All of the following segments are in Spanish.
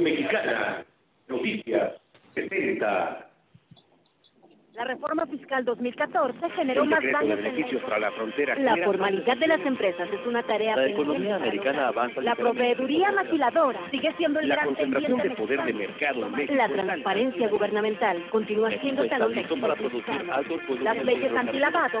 Mexicana, noticias, 70. La reforma fiscal 2014 generó más daños beneficios para la frontera. La formalidad de las empresas es una tarea. La economía americana avanza. La proveeduría maquiladora sigue siendo el la gran concentración de poder de mercado en México. La transparencia gubernamental continúa siendo tan Las leyes antilavado.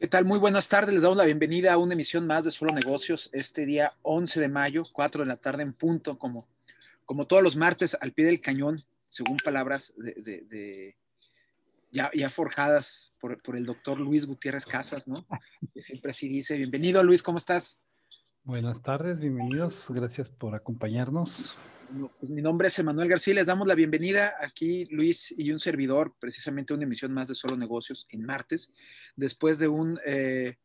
¿Qué tal? Muy buenas tardes. Les damos la bienvenida a una emisión más de Solo Negocios este día 11 de mayo, 4 de la tarde en punto, como, como todos los martes, al pie del cañón, según palabras ya, forjadas por, por, el doctor Luis Gutiérrez Casas, ¿no? Que siempre así dice. Bienvenido, Luis, ¿cómo estás? Buenas tardes, bienvenidos. Gracias por acompañarnos. Pues, mi nombre es Emanuel García, les damos la bienvenida aquí Luis y un servidor, precisamente una emisión más de Solo Negocios en martes, después de un, eh,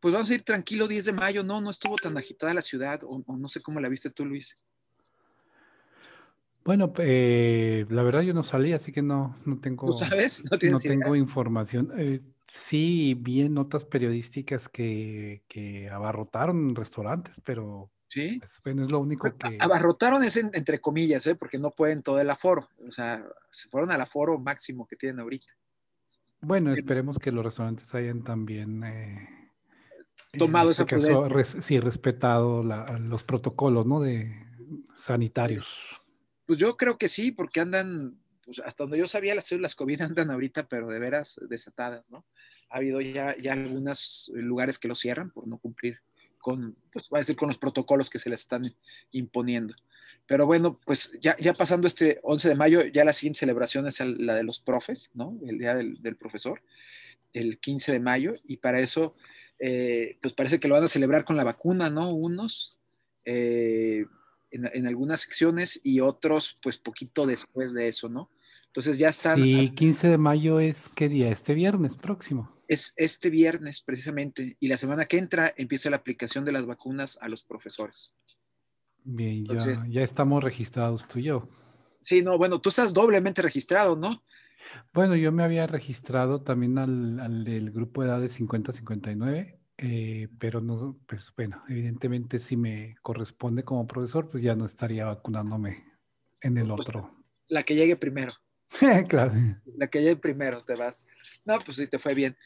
pues vamos a ir tranquilo 10 de mayo, no, no estuvo tan agitada la ciudad, o, no sé cómo la viste tú Luis. Bueno, eh, la verdad yo no salí, así que no, no tengo, sabes? No, tengo información. Eh, sí, vi en notas periodísticas que abarrotaron restaurantes, pero Sí. Pues, bueno, es lo único que. Abarrotaron ese, entre comillas, ¿eh? porque no pueden todo el aforo. O sea, se fueron al aforo máximo que tienen ahorita. Bueno, esperemos que los restaurantes hayan también. Eh, Tomado ese sí, respetado los protocolos, ¿no? De sanitarios. Pues yo creo que sí, porque andan pues, hasta donde yo sabía, las células COVID andan ahorita, pero de veras desatadas, ¿no? Ha habido ya, ya algunos eh, lugares que lo cierran por no cumplir con, pues, va a decir, con los protocolos que se les están imponiendo. Pero bueno, pues ya, pasando este 11 de mayo, ya la siguiente celebración es la de los profes, ¿no? El día del, profesor, el 15 de mayo, y para eso, eh, pues parece que lo van a celebrar con la vacuna, ¿no? Unos eh, en, algunas secciones y otros, pues poquito después de eso, ¿no? Entonces ya está. Sí, 15 de mayo es qué día? Este viernes próximo. Es este viernes precisamente. Y la semana que entra empieza la aplicación de las vacunas a los profesores. Bien, ya, estamos registrados tú y yo. Sí, no, bueno, tú estás doblemente registrado, ¿no? Bueno, yo me había registrado también al, del grupo de edad de 50-59, pero no, pues bueno, evidentemente si me corresponde como profesor, pues ya no estaría vacunándome en el pues, otro. La que llegue primero. claro. La que hay primero te vas. No, pues sí, te fue bien.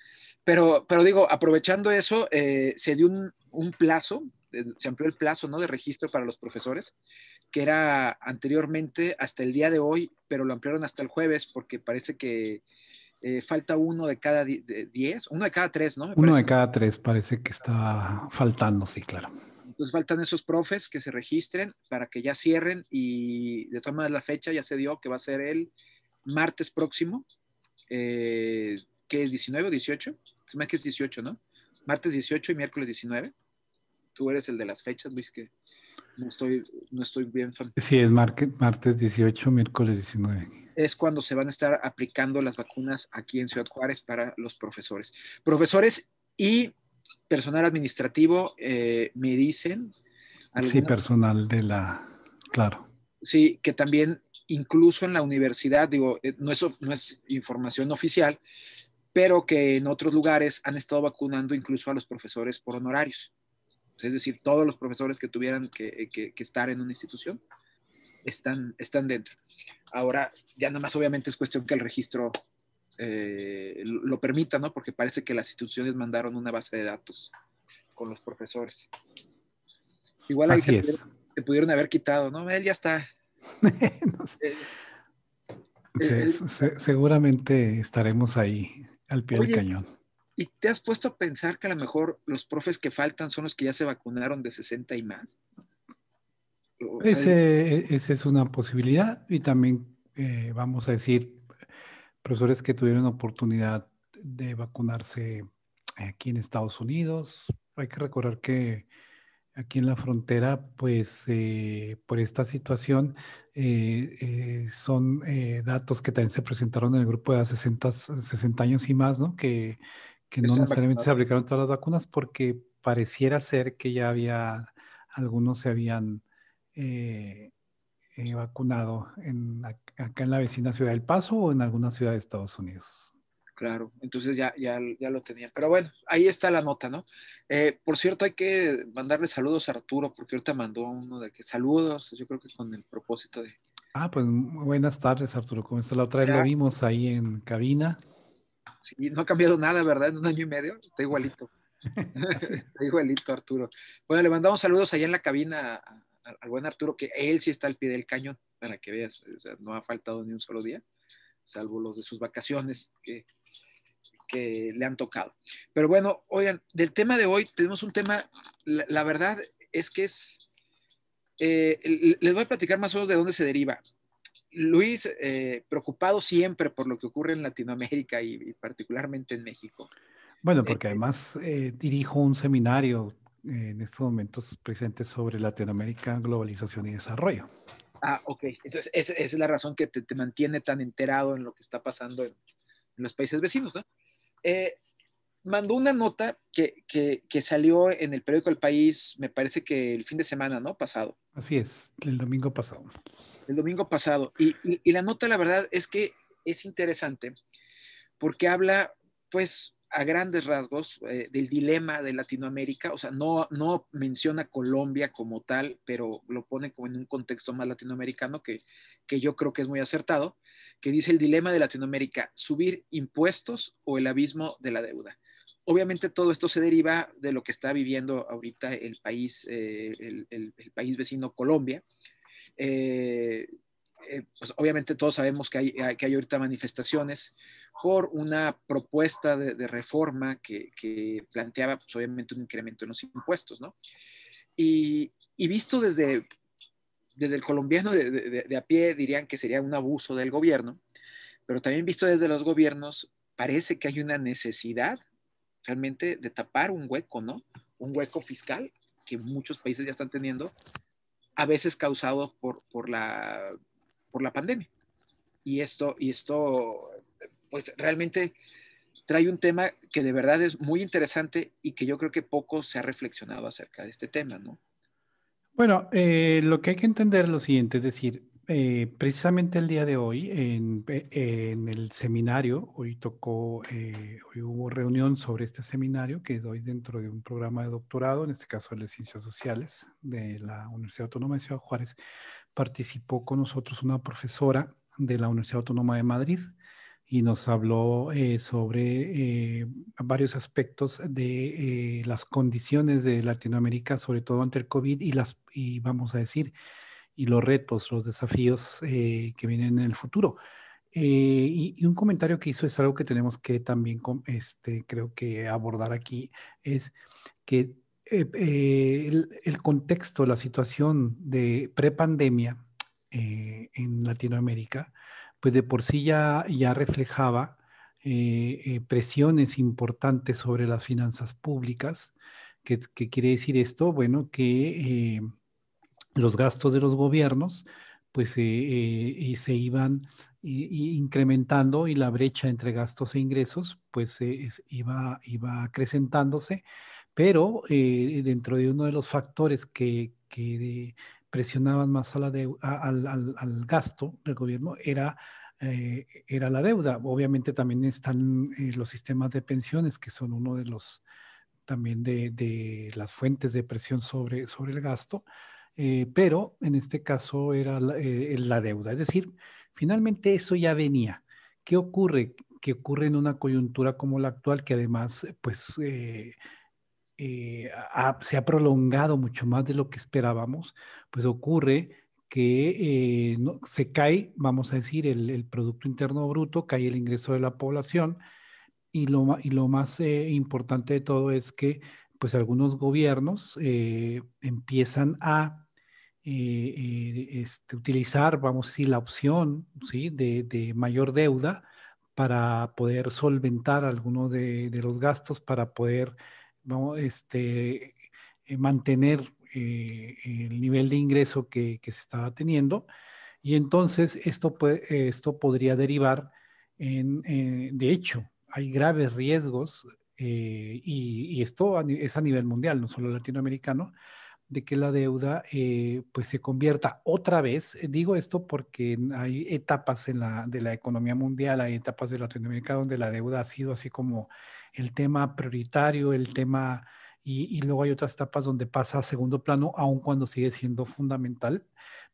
Pero, pero digo, aprovechando eso, eh, se dio un, plazo, eh, se amplió el plazo ¿no? de registro para los profesores, que era anteriormente hasta el día de hoy, pero lo ampliaron hasta el jueves porque parece que eh, falta uno de cada diez, uno de cada tres, ¿no? uno de cada tres parece que está faltando, sí, claro. Entonces faltan esos profes que se registren para que ya cierren y de todas maneras la fecha ya se dio que va a ser el martes próximo, eh, que es 19 o 18, se me que es 18, ¿no? Martes 18 y miércoles 19. Tú eres el de las fechas, Luis, que no estoy, no estoy bien fan. Sí, es martes 18, miércoles 19. Es cuando se van a estar aplicando las vacunas aquí en Ciudad Juárez para los profesores. Profesores y personal administrativo eh, me dicen. Sí, personal de la. Claro. Sí, que también incluso en la universidad, digo, eh, no es, no información oficial, pero que en otros lugares han estado vacunando incluso a los profesores por honorarios. Es decir, todos los profesores que tuvieran que, eh, estar en una institución están, están dentro. Ahora, ya nada más obviamente es cuestión que el registro eh, lo permita, ¿no? Porque parece que las instituciones mandaron una base de datos con los profesores. Igual ahí te, pudieron, pudieron haber quitado, ¿no? Él ya está, Eh, eh, seguramente estaremos ahí al pie del cañón. ¿Y te has puesto a pensar que a lo mejor los profes que faltan son los que ya se vacunaron de 60 y más? esa e, es una posibilidad y también eh, vamos a decir profesores que tuvieron oportunidad de vacunarse aquí en Estados Unidos. Hay que recordar que aquí en la frontera, pues eh, por esta situación, eh, eh, son datos que también se presentaron en el grupo de 60, 60 años y más, ¿no? Que, no necesariamente se aplicaron todas las vacunas porque pareciera ser que ya había, algunos se habían vacunado acá en la vecina ciudad del Paso o en alguna ciudad de Estados Unidos. Claro, entonces ya, ya, ya lo tenía. Pero bueno, ahí está la nota, ¿no? Eh, por cierto, hay que mandarle saludos a Arturo, porque ahorita mandó uno de que saludos, yo creo que con el propósito de. Ah, pues buenas tardes, Arturo. ¿Cómo está la otra vez? Lo vimos ahí en cabina. Sí, no ha cambiado nada, ¿verdad? En un año y medio, está igualito. está igualito, Arturo. Bueno, le mandamos saludos allá en la cabina al buen Arturo, que él sí está al pie del cañón, para que veas, no ha faltado ni un solo día, salvo los de sus vacaciones, que que le han tocado. Pero bueno, oigan, del tema de hoy tenemos un tema, la, verdad es que es, eh, les voy a platicar más o menos de dónde se deriva. Luis, eh, preocupado siempre por lo que ocurre en Latinoamérica y, particularmente en México. Bueno, eh, porque además dirijo un seminario en estos momentos presente sobre Latinoamérica, globalización y desarrollo. Ah, ok. Entonces, esa, es la razón que te, te mantiene tan enterado en lo que está pasando en los países vecinos, ¿no? Eh, mandó una nota que, salió en el periódico El País, me parece que el fin de semana, ¿no? Pasado. Así es, el domingo pasado. El domingo pasado. y la nota, la verdad, es que es interesante porque habla, pues, a grandes rasgos eh, del dilema de Latinoamérica, o sea, no, no menciona Colombia como tal, pero lo pone como en un contexto más latinoamericano que, que yo creo que es muy acertado, que dice el dilema de Latinoamérica, subir impuestos o el abismo de la deuda. Obviamente todo esto se deriva de lo que está viviendo ahorita el país, eh, el, país vecino Colombia. Eh, eh, pues, obviamente todos sabemos que hay, ahorita manifestaciones por una propuesta de, reforma que, planteaba pues, obviamente un incremento en los impuestos, ¿no? Y, visto desde, desde el colombiano de, a pie dirían que sería un abuso del gobierno, pero también visto desde los gobiernos parece que hay una necesidad realmente de tapar un hueco, ¿no? Un hueco fiscal que muchos países ya están teniendo, a veces causado por, por la por la pandemia. Y esto, y esto, pues realmente trae un tema que de verdad es muy interesante y que yo creo que poco se ha reflexionado acerca de este tema, ¿no? Bueno, eh, lo que hay que entender es lo siguiente, es decir, eh, precisamente el día de hoy en, el seminario, hoy tocó, eh, hoy hubo reunión sobre este seminario que doy dentro de un programa de doctorado, en este caso de las ciencias sociales de la Universidad Autónoma de Ciudad Juárez, participó con nosotros una profesora de la Universidad Autónoma de Madrid y nos habló eh, sobre eh, varios aspectos de eh, las condiciones de Latinoamérica, sobre todo ante el COVID y las, y vamos a decir, y los retos, los desafíos que vienen en el futuro. Y, y, un comentario que hizo es algo que tenemos que también, este, creo que abordar aquí, es que eh, eh, el, contexto, la situación de prepandemia eh, en Latinoamérica, pues de por sí ya, ya reflejaba presiones importantes sobre las finanzas públicas. ¿Qué, quiere decir esto? Bueno, que los gastos de los gobiernos pues se iban incrementando y la brecha entre gastos e ingresos pues iba acrecentándose pero eh, dentro de uno de los factores que, presionaban más a la de, al, gasto del gobierno era, eh, era la deuda. Obviamente también están eh, los sistemas de pensiones, que son uno de los también de, las fuentes de presión sobre, sobre el gasto, pero en este caso era la, la, deuda. Es decir, finalmente eso ya venía. ¿Qué ocurre? Que ocurre en una coyuntura como la actual, que además, pues eh, se ha prolongado mucho más de lo que esperábamos, pues ocurre que eh, se cae, vamos a decir, el, Producto Interno Bruto, cae el ingreso de la población y lo, y lo más eh, importante de todo es que pues algunos gobiernos empiezan a este, utilizar, vamos a decir, la opción ¿sí? de, mayor deuda para poder solventar algunos de los gastos, para poder este, eh, mantener eh, el nivel de ingreso que, se estaba teniendo. Y entonces esto, esto podría derivar en, eh, de hecho, hay graves riesgos y, esto es a nivel mundial, no solo latinoamericano, de que la deuda pues se convierta otra vez, digo esto porque hay etapas en la, de la economía mundial, hay etapas de Latinoamérica donde la deuda ha sido así como el tema prioritario, el tema, y, luego hay otras etapas donde pasa a segundo plano, aun cuando sigue siendo fundamental,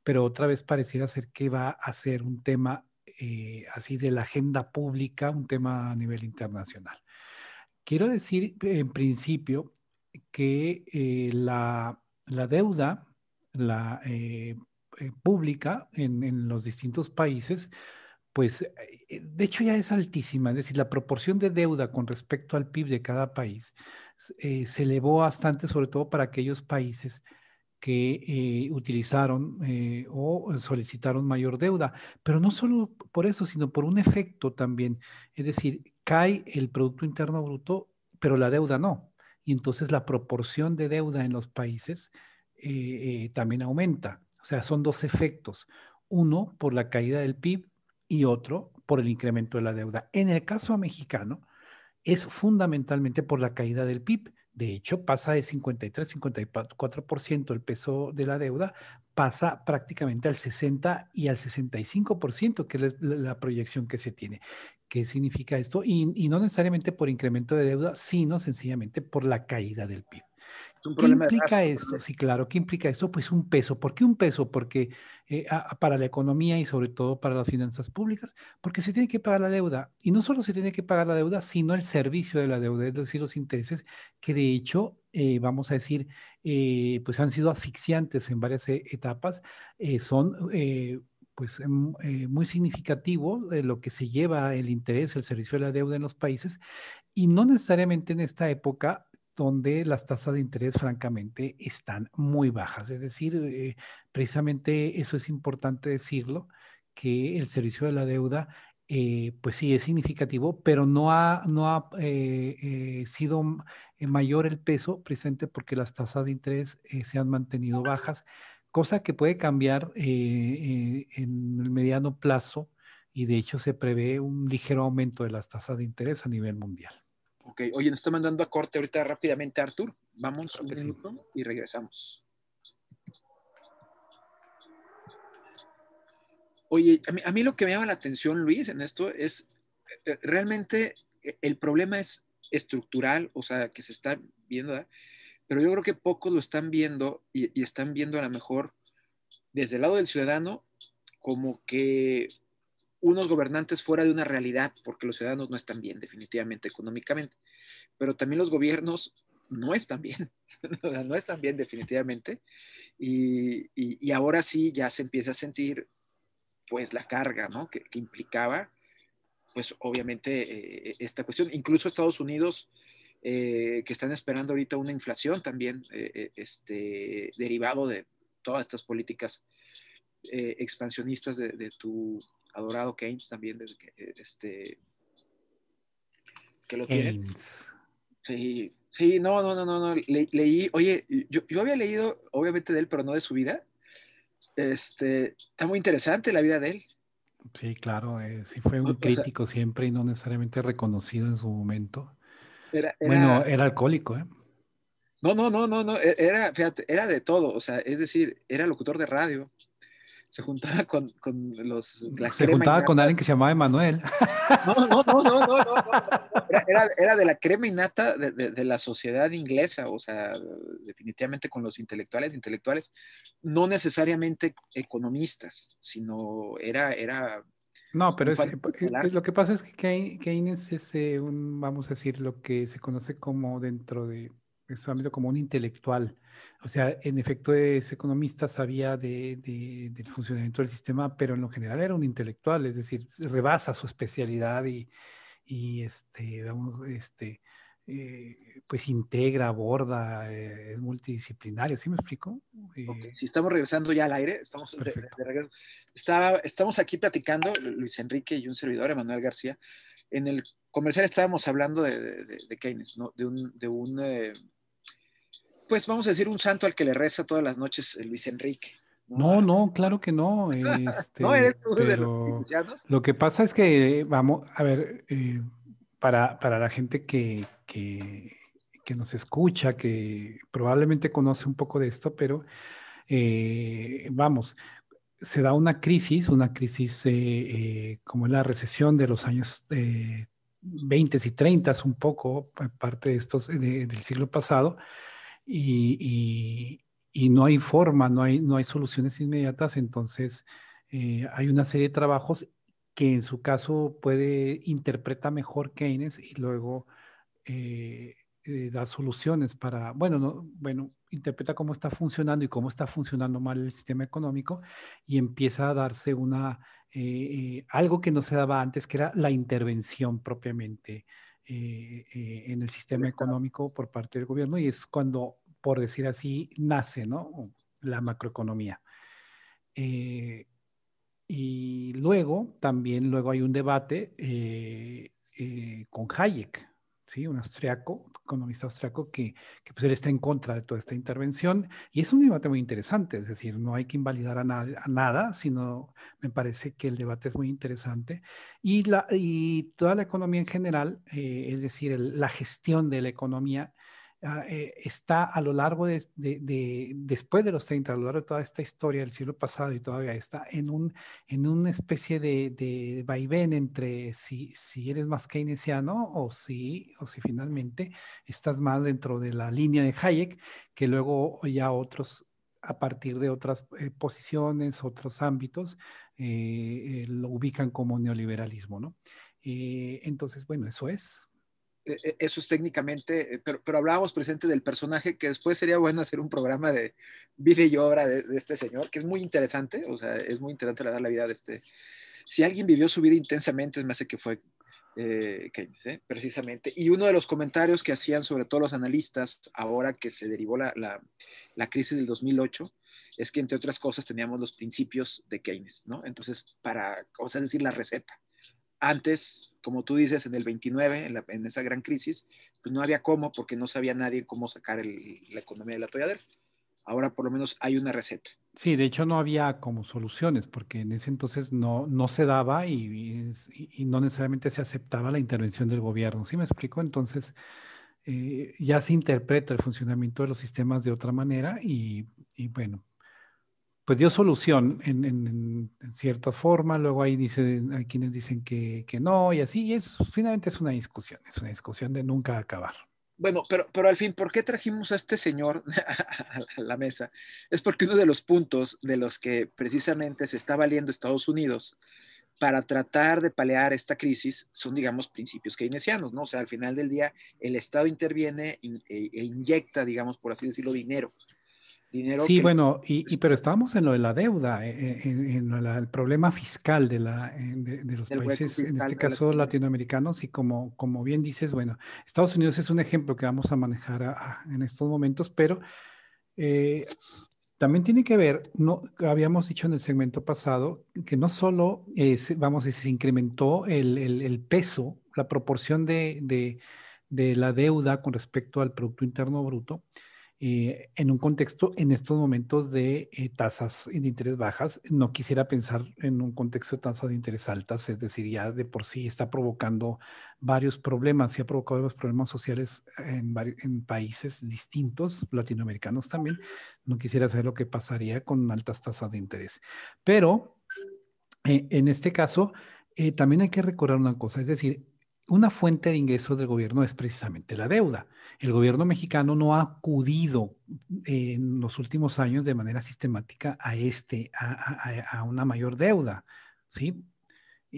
pero otra vez pareciera ser que va a ser un tema eh, así de la agenda pública, un tema a nivel internacional. Quiero decir en principio que eh, la, deuda la, eh, pública en, en, los distintos países pues eh, eh, de hecho ya es altísima, es decir, la proporción de deuda con respecto al PIB de cada país eh, se elevó bastante, sobre todo para aquellos países que utilizaron o solicitaron mayor deuda, pero no solo por eso, sino por un efecto también, es decir, cae el Producto Interno Bruto, pero la deuda no, y entonces la proporción de deuda en los países también aumenta, o sea, son dos efectos, uno por la caída del PIB, y otro por el incremento de la deuda. En el caso mexicano, es fundamentalmente por la caída del PIB. De hecho, pasa de 53-54% el peso de la deuda, pasa prácticamente al 60 y al 65%, que es la, proyección que se tiene. ¿Qué significa esto? Y, y, no necesariamente por incremento de deuda, sino sencillamente por la caída del PIB. ¿Qué implica esto? Sí, claro, ¿qué implica esto? Pues un peso. ¿Por qué un peso? Porque eh, para la economía y sobre todo para las finanzas públicas, porque se tiene que pagar la deuda. Y no solo se tiene que pagar la deuda, sino el servicio de la deuda, es decir, los intereses, que de hecho, eh, vamos a decir, eh, pues han sido asfixiantes en varias etapas, son pues em, muy significativo lo que se lleva el interés, el servicio de la deuda en los países y no necesariamente en esta época donde las tasas de interés francamente están muy bajas. Es decir, eh, precisamente eso es importante decirlo, que el servicio de la deuda, eh, pues sí, es significativo, pero no ha, no ha eh, sido mayor el peso presente porque las tasas de interés se han mantenido bajas, cosa que puede cambiar en el mediano plazo y de hecho se prevé un ligero aumento de las tasas de interés a nivel mundial. Ok, oye, nos está mandando a corte ahorita rápidamente Artur. Vamos un minuto y regresamos. Oye, a mí, lo que me llama la atención, Luis, en esto es eh, eh, realmente eh, el problema es estructural, o sea, que se está viendo, pero yo creo que pocos lo están viendo y están viendo a lo mejor desde el lado del ciudadano como que unos gobernantes fuera de una realidad, porque los ciudadanos no están bien definitivamente económicamente, pero también los gobiernos no están bien, no están bien definitivamente, y, ahora sí ya se empieza a sentir pues la carga, Que, implicaba pues obviamente eh, eh, esta cuestión, incluso Estados Unidos eh, que están esperando ahorita una inflación también este, derivado de todas estas políticas expansionistas de, tu, adorado Keynes también, desde que, eh, este, que lo tiene. Sí, sí, no, no, no, no, leí, oye, yo, había leído, obviamente, de él, pero no de su vida. Este, está muy interesante la vida de él. Sí, claro, eh, sí fue un crítico siempre y no necesariamente reconocido en su momento. bueno, era alcohólico, ¿eh? No, no, no, no, no, e, era, fíjate, era de todo, o sea, es decir, era locutor de radio, se juntaba con, los... se juntaba con alguien que se llamaba Emanuel. No, no, no, no, no, Era, de la crema innata de, la sociedad inglesa, o sea, definitivamente con los intelectuales, intelectuales, no necesariamente economistas, sino era... era no, pues, pero eh, es, lo que pasa es que Keynes es, eh, un, vamos a decir, lo que se conoce como dentro de su ámbito como un intelectual o sea, en efecto es economista, sabía de, del funcionamiento del sistema, pero en lo general era un intelectual, es decir, rebasa su especialidad y, este, vamos, este, eh, pues integra, aborda, eh, es multidisciplinario, ¿sí me explico? Eh, si estamos regresando ya al aire, estamos de, estamos aquí platicando, Luis Enrique y un servidor, Emanuel García. En el comercial estábamos hablando de, Keynes, ¿no? de un, un pues vamos a decir, un santo al que le reza todas las noches eh, Luis Enrique. No, no, claro que no. Este, no eres tú de los iniciados. Lo que pasa es que, vamos, a ver, eh, para, para, la gente que, que, nos escucha, que probablemente conoce un poco de esto, pero eh, vamos, se da una crisis, una crisis como la recesión de los años... 20 y 30 un poco, parte de estos del siglo pasado, y, no hay forma, no hay, soluciones inmediatas, entonces eh, hay una serie de trabajos que en su caso puede interpreta mejor Keynes y luego eh, eh, da soluciones para, bueno, interpreta cómo está funcionando y cómo está funcionando mal el sistema económico y empieza a darse una, algo que no se daba antes, que era la intervención propiamente eh, eh, en el sistema económico por parte del gobierno y es cuando, por decir así, nace la macroeconomía. Eh, y luego, también luego hay un debate con Hayek, un austriaco, economista austriaco, que, pues él está en contra de toda esta intervención. Y es un debate muy interesante, es decir, no hay que invalidar a, nada, sino me parece que el debate es muy interesante. Y, la, y toda la economía en general, eh, es decir, la gestión de la economía Ah, eh, está a lo largo de, después de los 30, a lo largo de toda esta historia del siglo pasado y todavía está en, un, en una especie de, vaivén entre si, si eres más keynesiano o si, o si finalmente estás más dentro de la línea de Hayek, que luego ya otros a partir de otras eh, posiciones, otros ámbitos, eh, lo ubican como neoliberalismo, ¿no? entonces, bueno, eso es. Eh, eh, eso es técnicamente, eh, pero, pero, hablábamos presente del personaje que después sería bueno hacer un programa de vida y obra de, este señor, que es muy interesante, o sea, es muy interesante la, vida de este. Si alguien vivió su vida intensamente, me hace que fue Keynes, precisamente. Y uno de los comentarios que hacían sobre todo los analistas ahora que se derivó la, la crisis del 2008 es que entre otras cosas teníamos los principios de Keynes, ¿no? Entonces, para, o sea, decir, la receta antes, como tú dices, en el 29, en, esa gran crisis, pues no había cómo porque no sabía nadie cómo sacar la economía de la toalladera. Ahora por lo menos hay una receta. Sí, de hecho no había como soluciones, porque en ese entonces no, no se daba y, no necesariamente se aceptaba la intervención del gobierno. ¿Sí me explico? Entonces eh, ya se interpreta el funcionamiento de los sistemas de otra manera y, y bueno, pues dio solución en, cierta forma, luego hay quienes dicen que, no y así, y es, finalmente es una discusión, es una discusión de nunca acabar. Bueno, pero, pero al fin, ¿por qué trajimos a este señor a la mesa? Es porque uno de los puntos de los que precisamente se está valiendo Estados Unidos para tratar de palear esta crisis son, digamos, principios keynesianos, ¿no? O sea, al final del día, el Estado interviene e, e, inyecta, digamos, por así decirlo, dinero sí, bueno, y, pero estábamos en lo de la deuda, eh, en, el problema fiscal de, eh, los países, en este caso latinoamericanos, y como, como bien dices, bueno, Estados Unidos es un ejemplo que vamos a manejar en estos momentos, pero eh, también tiene que ver, no, habíamos dicho en el segmento pasado, que no solo vamos se, decir, se incrementó el, peso, la proporción de la deuda con respecto al Producto Interno Bruto, eh, en un contexto, en estos momentos de eh, tasas de interés bajas, no quisiera pensar en un contexto de tasas de interés altas, es decir, ya de por sí está provocando varios problemas y ha provocado varios problemas sociales en, en países distintos, latinoamericanos también. No quisiera saber lo que pasaría con altas tasas de interés. Pero eh, en este caso, también hay que recordar una cosa, es decir, una fuente de ingreso del gobierno es precisamente la deuda. El gobierno mexicano no ha acudido eh, en los últimos años de manera sistemática a, este, a, a una mayor deuda. ¿sí?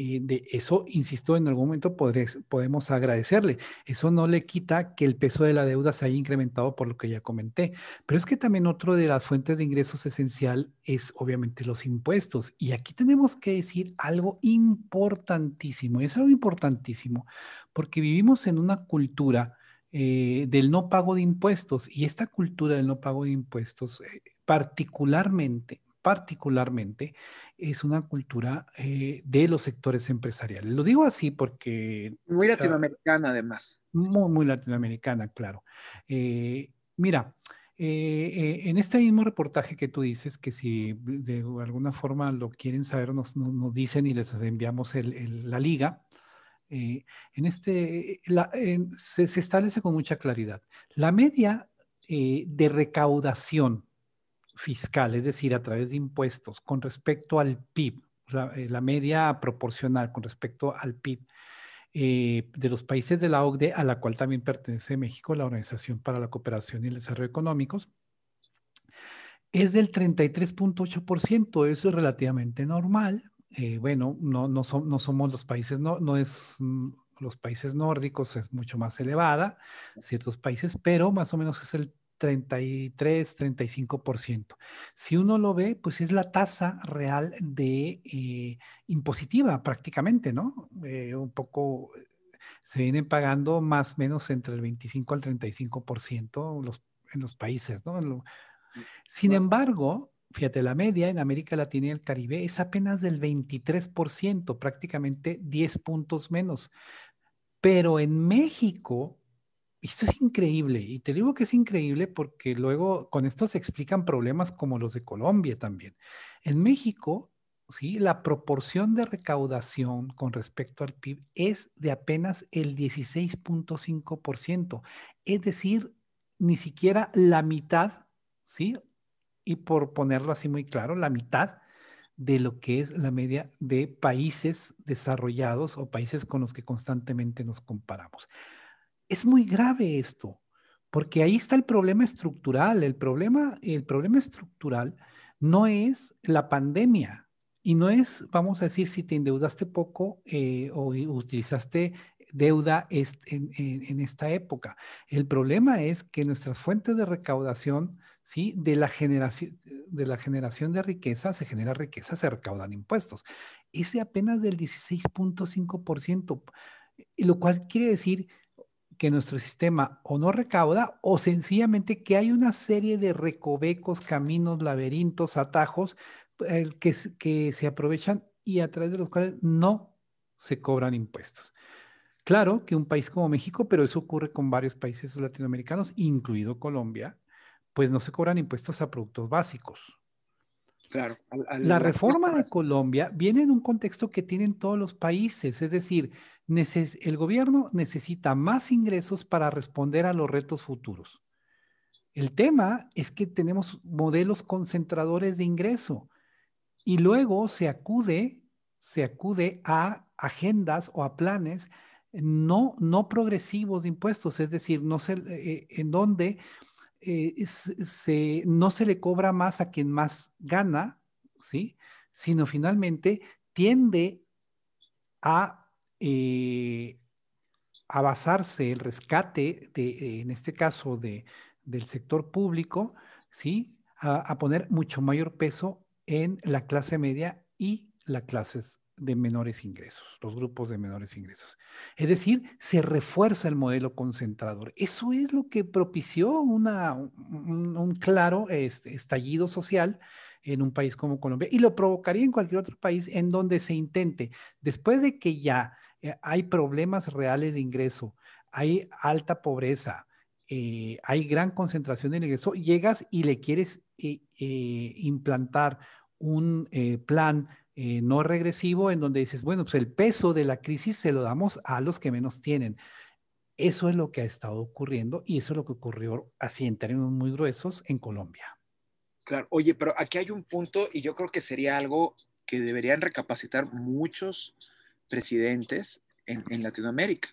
Eh, de eso, insisto, en algún momento podemos agradecerle. Eso no le quita que el peso de la deuda se haya incrementado por lo que ya comenté. Pero es que también otro de las fuentes de ingresos esencial es obviamente los impuestos. Y aquí tenemos que decir algo importantísimo. Y es algo importantísimo porque vivimos en una cultura eh, del no pago de impuestos y esta cultura del no pago de impuestos eh, particularmente particularmente es una cultura eh, de los sectores empresariales. Lo digo así porque... Muy latinoamericana además. Muy, muy latinoamericana, claro. Eh, mira, eh, en este mismo reportaje que tú dices, que si de alguna forma lo quieren saber, nos, nos, dicen y les enviamos la liga. en este se, se, establece con mucha claridad. La media de recaudación fiscal, es decir, a través de impuestos, con respecto al PIB, eh, la, media proporcional con respecto al PIB eh, de los países de la OCDE, a la cual también pertenece México, la Organización para la Cooperación y el Desarrollo Económicos, es del 33.8%, eso es relativamente normal. Eh, bueno, no, no, somos los países, no, no es mm, los países nórdicos es mucho más elevada, ciertos países, pero más o menos es el 33, 35%. Si uno lo ve, pues es la tasa real de eh, impositiva prácticamente, ¿no? Eh, un poco eh, se vienen pagando más o menos entre el 25 al 35% los, en los países, ¿no? Mm, sin embargo, fíjate, la media en América Latina y el Caribe es apenas del 23%, prácticamente 10 puntos menos. Pero en México, esto es increíble, y te digo que es increíble porque luego con esto se explican problemas como los de Colombia también. En México, ¿sí? la proporción de recaudación con respecto al PIB es de apenas el 16.5%, es decir, ni siquiera la mitad, ¿sí? Y por ponerlo así muy claro, la mitad de lo que es la media de países desarrollados o países con los que constantemente nos comparamos es muy grave esto, porque ahí está el problema estructural. El problema, el problema estructural no es la pandemia y no es, vamos a decir, si te endeudaste poco eh, o utilizaste deuda en, esta época. El problema es que nuestras fuentes de recaudación, ¿sí? De la, generación, de la generación de riqueza, se genera riqueza, se recaudan impuestos. Ese apenas del 16.5%, lo cual quiere decir que nuestro sistema o no recauda o sencillamente que hay una serie de recovecos, caminos, laberintos, atajos que se aprovechan y a través de los cuales no se cobran impuestos. Claro que un país como México, pero eso ocurre con varios países latinoamericanos, incluido Colombia, pues no se cobran impuestos a productos básicos, Claro. la reforma de Colombia viene en un contexto que tienen todos los países, es decir, el gobierno necesita más ingresos para responder a los retos futuros. El tema es que tenemos modelos concentradores de ingreso y luego se acude, se acude a agendas o a planes no, no progresivos de impuestos, es decir, no sé eh, eh, en dónde eh, no se le cobra más a quien más gana, ¿sí? Sino finalmente tiende a, eh, basarse el rescate, de, en este caso del sector público, ¿sí? a poner mucho mayor peso en la clase media y las clases de menores ingresos, los grupos de menores ingresos. Es decir, se refuerza el modelo concentrador. Eso es lo que propició una, un, claro este, estallido social en un país como Colombia y lo provocaría en cualquier otro país en donde se intente, después de que ya eh, hay problemas reales de ingreso, hay alta pobreza, eh, hay gran concentración de ingreso, llegas y le quieres eh, implantar un plan eh, no regresivo en donde dices, bueno, pues el peso de la crisis se lo damos a los que menos tienen. Eso es lo que ha estado ocurriendo y eso es lo que ocurrió así en términos muy gruesos en Colombia. Claro, oye, pero aquí hay un punto y yo creo que sería algo que deberían recapacitar muchos presidentes en, en Latinoamérica.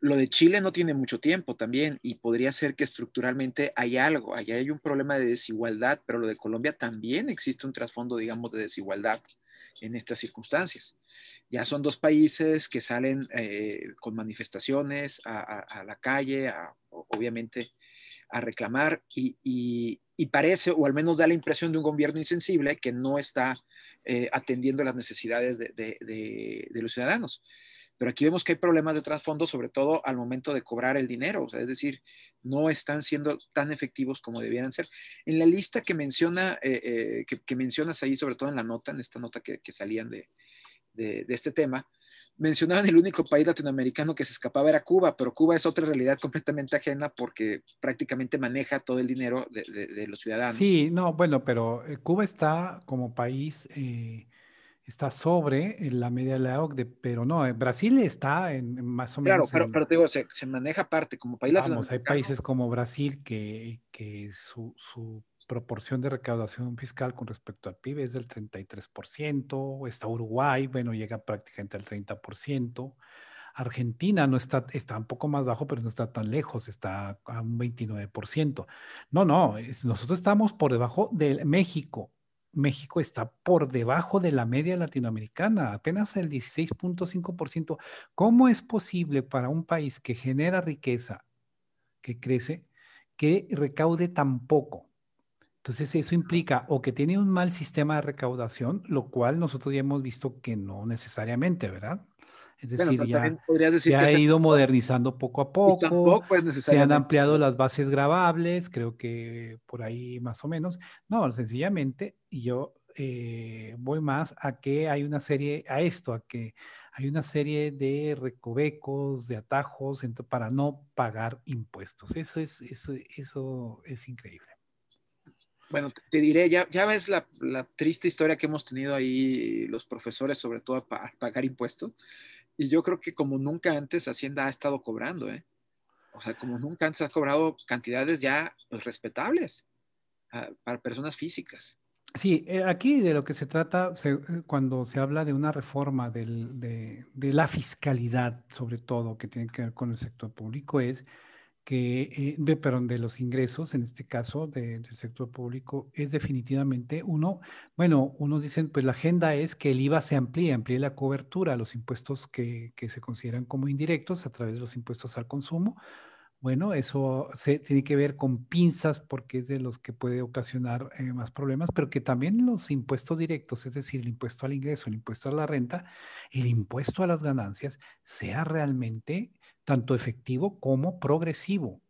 Lo de Chile no tiene mucho tiempo también y podría ser que estructuralmente hay algo, allá hay un problema de desigualdad, pero lo de Colombia también existe un trasfondo, digamos, de desigualdad en estas circunstancias. Ya son dos países que salen eh, con manifestaciones a, la calle, obviamente a reclamar y, parece, o al menos da la impresión de un gobierno insensible que no está eh, atendiendo las necesidades de los ciudadanos. Pero aquí vemos que hay problemas de trasfondo, sobre todo al momento de cobrar el dinero, es decir, no están siendo tan efectivos como debieran ser. En la lista que, menciona, eh, eh, que, mencionas ahí, sobre todo en la nota, en esta nota que, salían de, de, este tema, mencionaban el único país latinoamericano que se escapaba era Cuba, pero Cuba es otra realidad completamente ajena porque prácticamente maneja todo el dinero de, los ciudadanos. Sí, no, bueno, pero eh, Cuba está como país está sobre eh, la media de la OCDE, pero no, eh, Brasil está en, más o menos. Claro, pero, digo, se, maneja parte como país Vamos, hay países como Brasil que, que su, su, proporción de recaudación fiscal con respecto al PIB es del 33%, está Uruguay, bueno, llega prácticamente al 30%. Argentina no está, está un poco más bajo, pero no está tan lejos, está a un 29%. No, no, nosotros estamos por debajo de México, México está por debajo de la media latinoamericana, apenas el 16.5%. ¿Cómo es posible para un país que genera riqueza, que crece, que recaude tan poco? Entonces eso implica o que tiene un mal sistema de recaudación, lo cual nosotros ya hemos visto que no necesariamente, ¿verdad? Es decir, ya, ha ido modernizando poco a poco. tampoco es Se han ampliado las bases grabables, creo que por ahí más o menos. No, sencillamente, yo eh, voy más a que hay una serie, a esto, a que hay una serie de recovecos, de atajos para no pagar impuestos. Eso es, eso, eso es increíble. Bueno, te diré, ya, ya ves la, la triste historia que hemos tenido ahí los profesores, sobre todo a pagar impuestos. Y yo creo que como nunca antes Hacienda ha estado cobrando, ¿eh? O sea, como nunca antes ha cobrado cantidades ya pues, respetables ah, para personas físicas. Sí, eh, aquí de lo que se trata cuando se habla de una reforma de, la fiscalidad, sobre todo, que tiene que ver con el sector público, es eh, de, de los ingresos, en este caso del sector público, es definitivamente uno, bueno, unos dicen, pues la agenda es que el IVA se amplíe, amplíe la cobertura a los impuestos que, se consideran como indirectos a través de los impuestos al consumo. Bueno, eso se tiene que ver con pinzas porque es de los que puede ocasionar eh, más problemas, pero que también los impuestos directos, es decir, el impuesto al ingreso, el impuesto a la renta, el impuesto a las ganancias, sea realmente tanto efectivo como progresivo.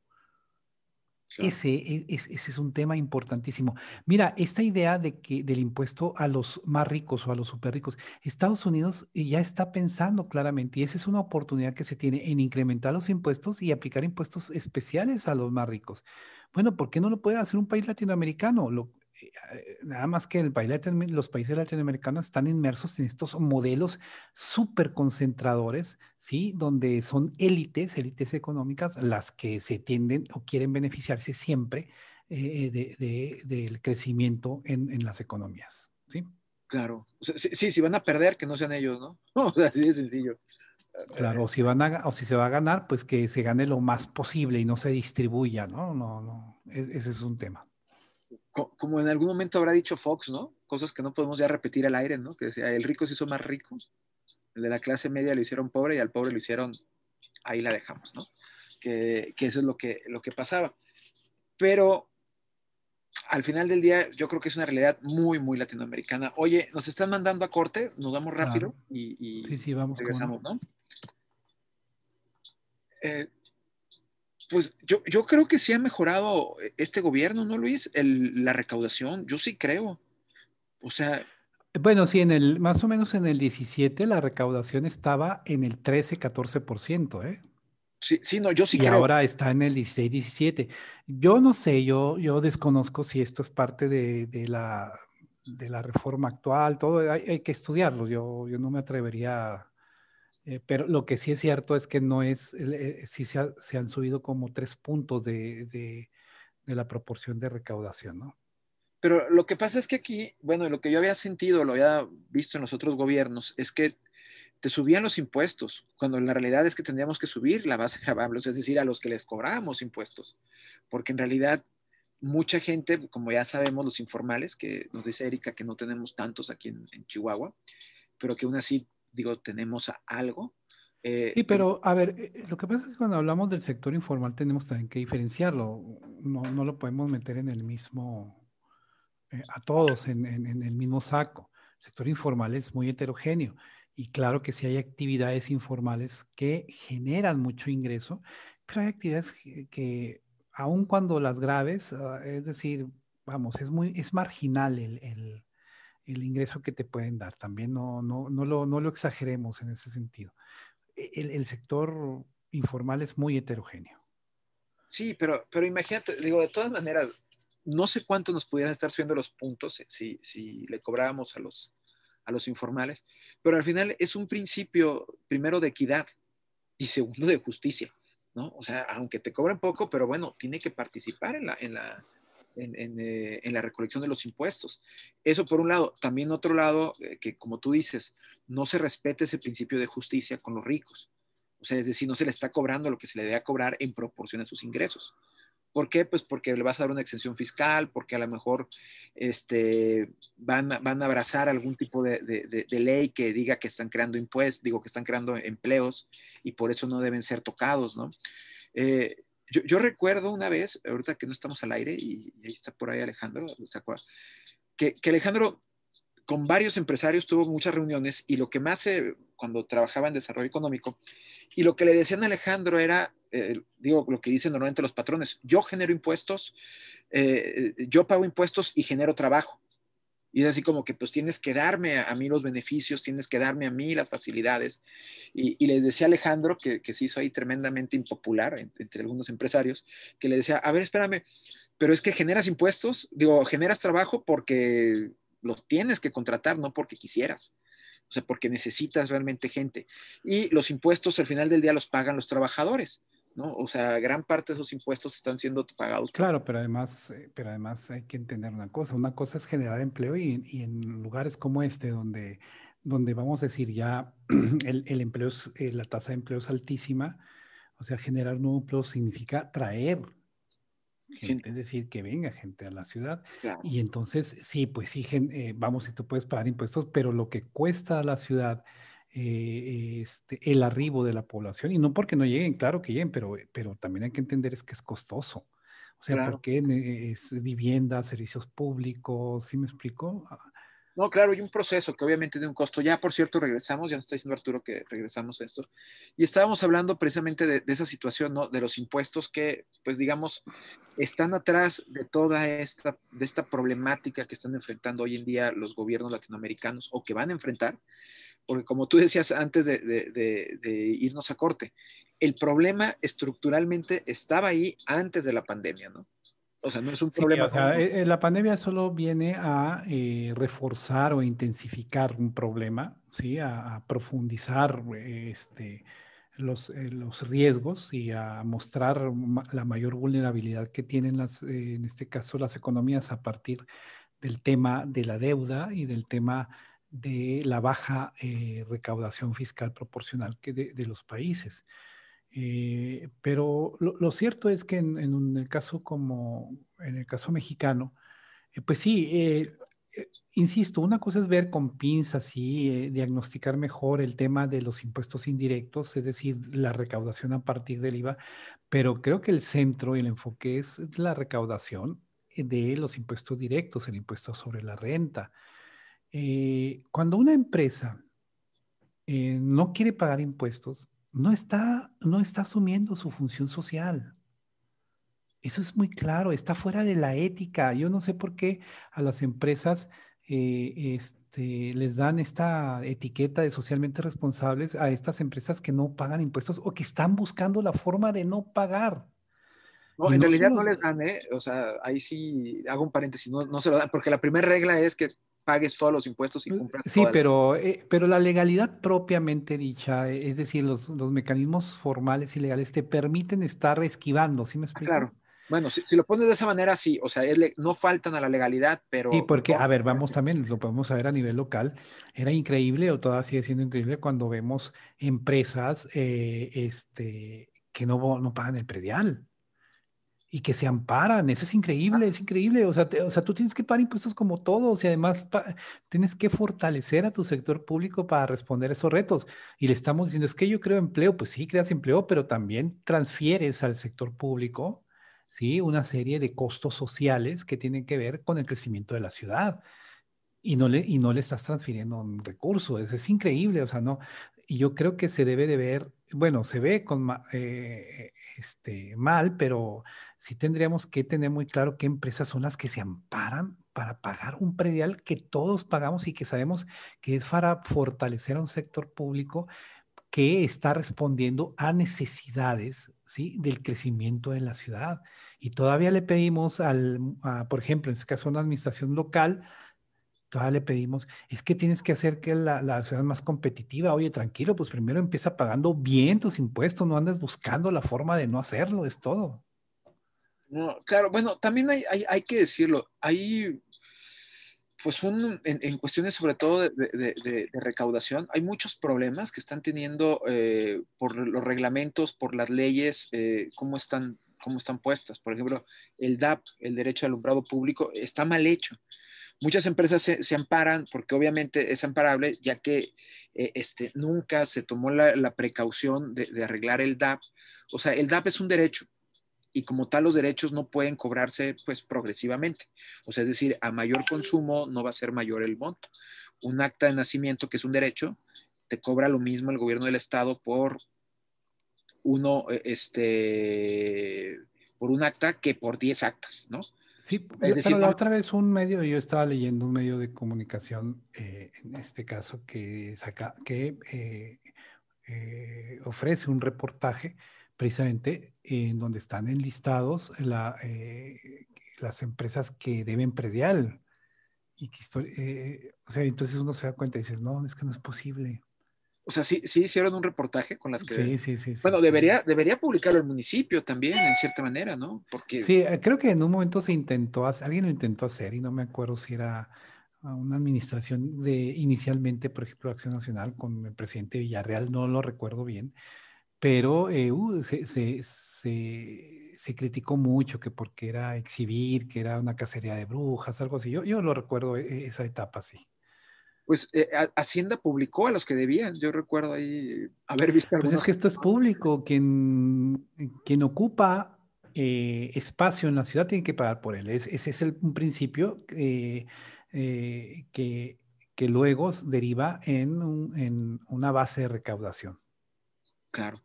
Ese, e, es, ese, es un tema importantísimo. Mira, esta idea de que, del impuesto a los más ricos o a los super ricos, Estados Unidos ya está pensando claramente, y esa es una oportunidad que se tiene en incrementar los impuestos y aplicar impuestos especiales a los más ricos. Bueno, ¿por qué no lo puede hacer un país latinoamericano? Lo, eh, eh, nada más que el país los países latinoamericanos están inmersos en estos modelos súper concentradores, ¿sí? Donde son élites, élites económicas, las que se tienden o quieren beneficiarse siempre eh, del crecimiento en, las economías, ¿sí? Claro. Sí, si van a perder, que no sean ellos, ¿no? O sea, así de sencillo. Claro, o si, van a, o si se va a ganar, pues que se gane lo más posible y no se distribuya, ¿no? No, no, ese es un tema como en algún momento habrá dicho Fox, ¿no? Cosas que no podemos ya repetir al aire, ¿no? Que decía, el rico se hizo más rico, el de la clase media lo hicieron pobre y al pobre lo hicieron, ahí la dejamos, ¿no? Que, eso es lo que, lo que pasaba. Pero al final del día, yo creo que es una realidad muy, muy latinoamericana. Oye, nos están mandando a corte, nos vamos rápido y, regresamos, ¿no? Eh, pues yo, creo que sí ha mejorado e, este gobierno, ¿no, Luis? la recaudación, yo sí creo. O sea... Bueno, sí, en el, más o menos en el 17 la recaudación estaba en el 13-14%, ¿eh? Sí, sí, no, yo sí y ahora está en el 16, 17. Yo no sé, yo, yo desconozco si esto es parte de, la, de la reforma actual, todo, hay, hay que estudiarlo. Yo, yo no me atrevería a... Eh, pero lo que sí es cierto es que no es, si eh, sí se, han subido como tres puntos de, la proporción de recaudación, ¿no? Pero lo que pasa es que aquí, bueno, lo que yo había sentido, lo había visto en los otros gobiernos, es que te subían los impuestos, cuando la realidad es que tendríamos que subir la base gravable, es decir, a los que les cobrábamos impuestos, porque en realidad mucha gente, como ya sabemos, los informales, que nos dice Erika que no tenemos tantos aquí en, en Chihuahua, pero que aún así digo, tenemos algo. Eh, sí, pero a ver, eh, eh, lo que pasa es que cuando hablamos del sector informal tenemos también que diferenciarlo. No, lo podemos meter en el mismo, a todos en, el mismo saco. El sector informal es muy heterogéneo y claro que sí hay actividades informales que generan mucho ingreso, pero hay actividades que, aun cuando las graves, ah, es decir, vamos, es, muy, es marginal el el ingreso que te pueden dar. También no, no, no, lo, no lo exageremos en ese sentido. E, el, sector informal es muy heterogéneo. Sí, pero, pero imagínate, digo, de todas maneras, no sé cuánto nos pudieran estar subiendo los puntos si, le cobrábamos a los, a los informales, pero al final es un principio, primero, de equidad y segundo, de justicia, ¿no? O sea, aunque te cobren poco, pero bueno, tiene que participar en la, eh, en, la recolección de los impuestos. Eso por un lado. También otro lado, eh, que como tú dices, no se respete ese principio de justicia con los ricos. O sea, es decir, no se le está cobrando lo que se le debe cobrar en proporción a sus ingresos. ¿Por qué? Pues porque le vas a dar una exención fiscal, porque a lo mejor este, van, a, abrazar algún tipo de, ley que diga que están creando impuestos, digo que están creando empleos y por eso no deben ser tocados, ¿no? Eh, yo, recuerdo una vez, ahorita que no estamos al aire, y, ahí está por ahí Alejandro, ¿se Que, Alejandro con varios empresarios tuvo muchas reuniones y lo que más se, cuando trabajaba en desarrollo económico, y lo que le decían a Alejandro era, eh, digo, lo que dicen normalmente los patrones, yo genero impuestos, eh, eh, yo pago impuestos y genero trabajo. Y es así como que pues tienes que darme a, mí los beneficios, tienes que darme a mí las facilidades. Y, les decía Alejandro, que, se hizo ahí tremendamente impopular entre algunos empresarios, que le decía, a ver, espérame, pero es que generas impuestos, digo, generas trabajo porque lo tienes que contratar, no porque quisieras. O sea, porque necesitas realmente gente. Y los impuestos al final del día los pagan los trabajadores. ¿no? O sea, gran parte de esos impuestos están siendo pagados. Claro, pero además, eh, pero además hay que entender una cosa. Una cosa es generar empleo y, en lugares como este, donde, donde vamos a decir ya el, empleo, eh, la tasa de empleo es altísima, o sea, generar nuevo empleo significa traer Gente, es decir, que venga gente a la ciudad. Y entonces, sí, pues sí, eh, vamos, si tú puedes pagar impuestos, pero lo que cuesta a la ciudad eh, este, el arribo de la población. Y no porque no lleguen, claro que lleguen, pero, pero también hay que entender es que es costoso. O sea, porque eh, es vivienda, servicios públicos, ¿sí me explico? Ah, no, claro, hay un proceso que obviamente tiene un costo. Ya, por cierto, regresamos, ya nos está diciendo Arturo que regresamos a esto. Y estábamos hablando precisamente de, de esa situación, ¿no? De los impuestos que, pues digamos, están atrás de toda esta, de esta problemática que están enfrentando hoy en día los gobiernos latinoamericanos o que van a enfrentar porque como tú decías antes de, irnos a corte, el problema estructuralmente estaba ahí antes de la pandemia, ¿no? O sea, no es un problema. Eh, eh, la pandemia solo viene a eh, reforzar o intensificar un problema, ¿sí? A, profundizar este, los, los, riesgos y a mostrar la mayor vulnerabilidad que tienen las, en este caso, las economías a partir del tema de la deuda y del tema de la baja eh, recaudación fiscal proporcional que de, los países. Eh, pero lo, cierto es que en, el caso como en el caso mexicano, eh, pues sí, insisto, una cosa es ver con pinzas y diagnosticar mejor el tema de los impuestos indirectos, es decir, la recaudación a partir del IVA, pero creo que el centro y el enfoque es la recaudación de los impuestos directos, el impuesto sobre la renta. Eh, cuando una empresa eh, no quiere pagar impuestos, no está, no está asumiendo su función social. Eso es muy claro, está fuera de la ética. Yo no sé por qué a las empresas eh, este, les dan esta etiqueta de socialmente responsables a estas empresas que no pagan impuestos o que están buscando la forma de no pagar. No, en realidad no les dan, ¿eh? O sea, ahí sí hago un paréntesis, no, no se lo dan, porque la primera regla es que pagues todos los impuestos y pues, cumplas. Sí, pero, la... Eh, pero la legalidad propiamente dicha, eh, es decir, los, los, mecanismos formales y legales te permiten estar esquivando, ¿sí me ah, explico? claro. Bueno, si, lo pones de esa manera, sí, o sea, no faltan a la legalidad, pero... Sí, porque, a ver, vamos también, lo podemos ver a nivel local, era increíble, o todavía sigue siendo increíble, cuando vemos empresas eh, este, que no, no pagan el predial y que se amparan. Eso es increíble, es increíble. O sea, o sea tú tienes que pagar impuestos como todos y además tienes que fortalecer a tu sector público para responder a esos retos. Y le estamos diciendo, es que yo creo empleo, pues sí, creas empleo, pero también transfieres al sector público. ¿Sí? una serie de costos sociales que tienen que ver con el crecimiento de la ciudad y no le, y no le estás transfiriendo un recurso. Eso es increíble, o sea, no. Y yo creo que se debe de ver bueno, se ve con eh, este, mal, pero sí tendríamos que tener muy claro qué empresas son las que se amparan para pagar un predial que todos pagamos y que sabemos que es para fortalecer a un sector público que está respondiendo a necesidades ¿sí? del crecimiento en la ciudad. Y todavía le pedimos, al, por ejemplo, en este caso, a una administración local, Todavía le pedimos, es que tienes que hacer que la, la ciudad más competitiva. Oye, tranquilo, pues primero empieza pagando bien tus impuestos, no andes buscando la forma de no hacerlo, es todo. claro, bueno, también hay, que decirlo, hay, pues en, cuestiones sobre todo de, recaudación, hay muchos problemas que están teniendo eh, por los reglamentos, por las leyes, eh, cómo, están, cómo están puestas. Por ejemplo, el DAP, el derecho al alumbrado público, está mal hecho. Muchas empresas se, amparan porque obviamente es amparable ya que eh, este, nunca se tomó la, precaución de, arreglar el DAP. O sea, el DAP es un derecho y como tal los derechos no pueden cobrarse pues progresivamente. O sea, es decir, a mayor consumo no va a ser mayor el monto. Un acta de nacimiento que es un derecho te cobra lo mismo el gobierno del estado por uno, e, este, por un acta que por 10 actas, ¿no? Sí, pero la otra vez un medio, yo estaba leyendo un medio de comunicación, eh, en este caso, que, saca, que eh, eh, ofrece un reportaje precisamente en donde están enlistados la, las empresas que deben predial. Y que, o sea, entonces uno se da cuenta y dices, no, es que no es posible. O sea, sí, sí hicieron un reportaje con las que. Sí, sí, sí. Bueno, debería, debería publicarlo el municipio también, en cierta manera, ¿no? Porque. Sí, eh, creo que en un momento se intentó, alguien lo intentó hacer y no me acuerdo si era ah, una administración de inicialmente, por ejemplo, Acción Nacional con el presidente Villarreal, no lo recuerdo bien, pero eh, uh, se, se, criticó mucho que porque era exhibir, que era una cacería de brujas, algo así. Yo, yo lo recuerdo e, e, esa etapa sí pues eh, Hacienda publicó a los que debían. Yo recuerdo ahí haber visto Pues es que esto es público. Quien, quien ocupa eh, espacio en la ciudad tiene que pagar por él. ese es el, un principio que, eh, que, luego deriva en, una base de recaudación. Claro.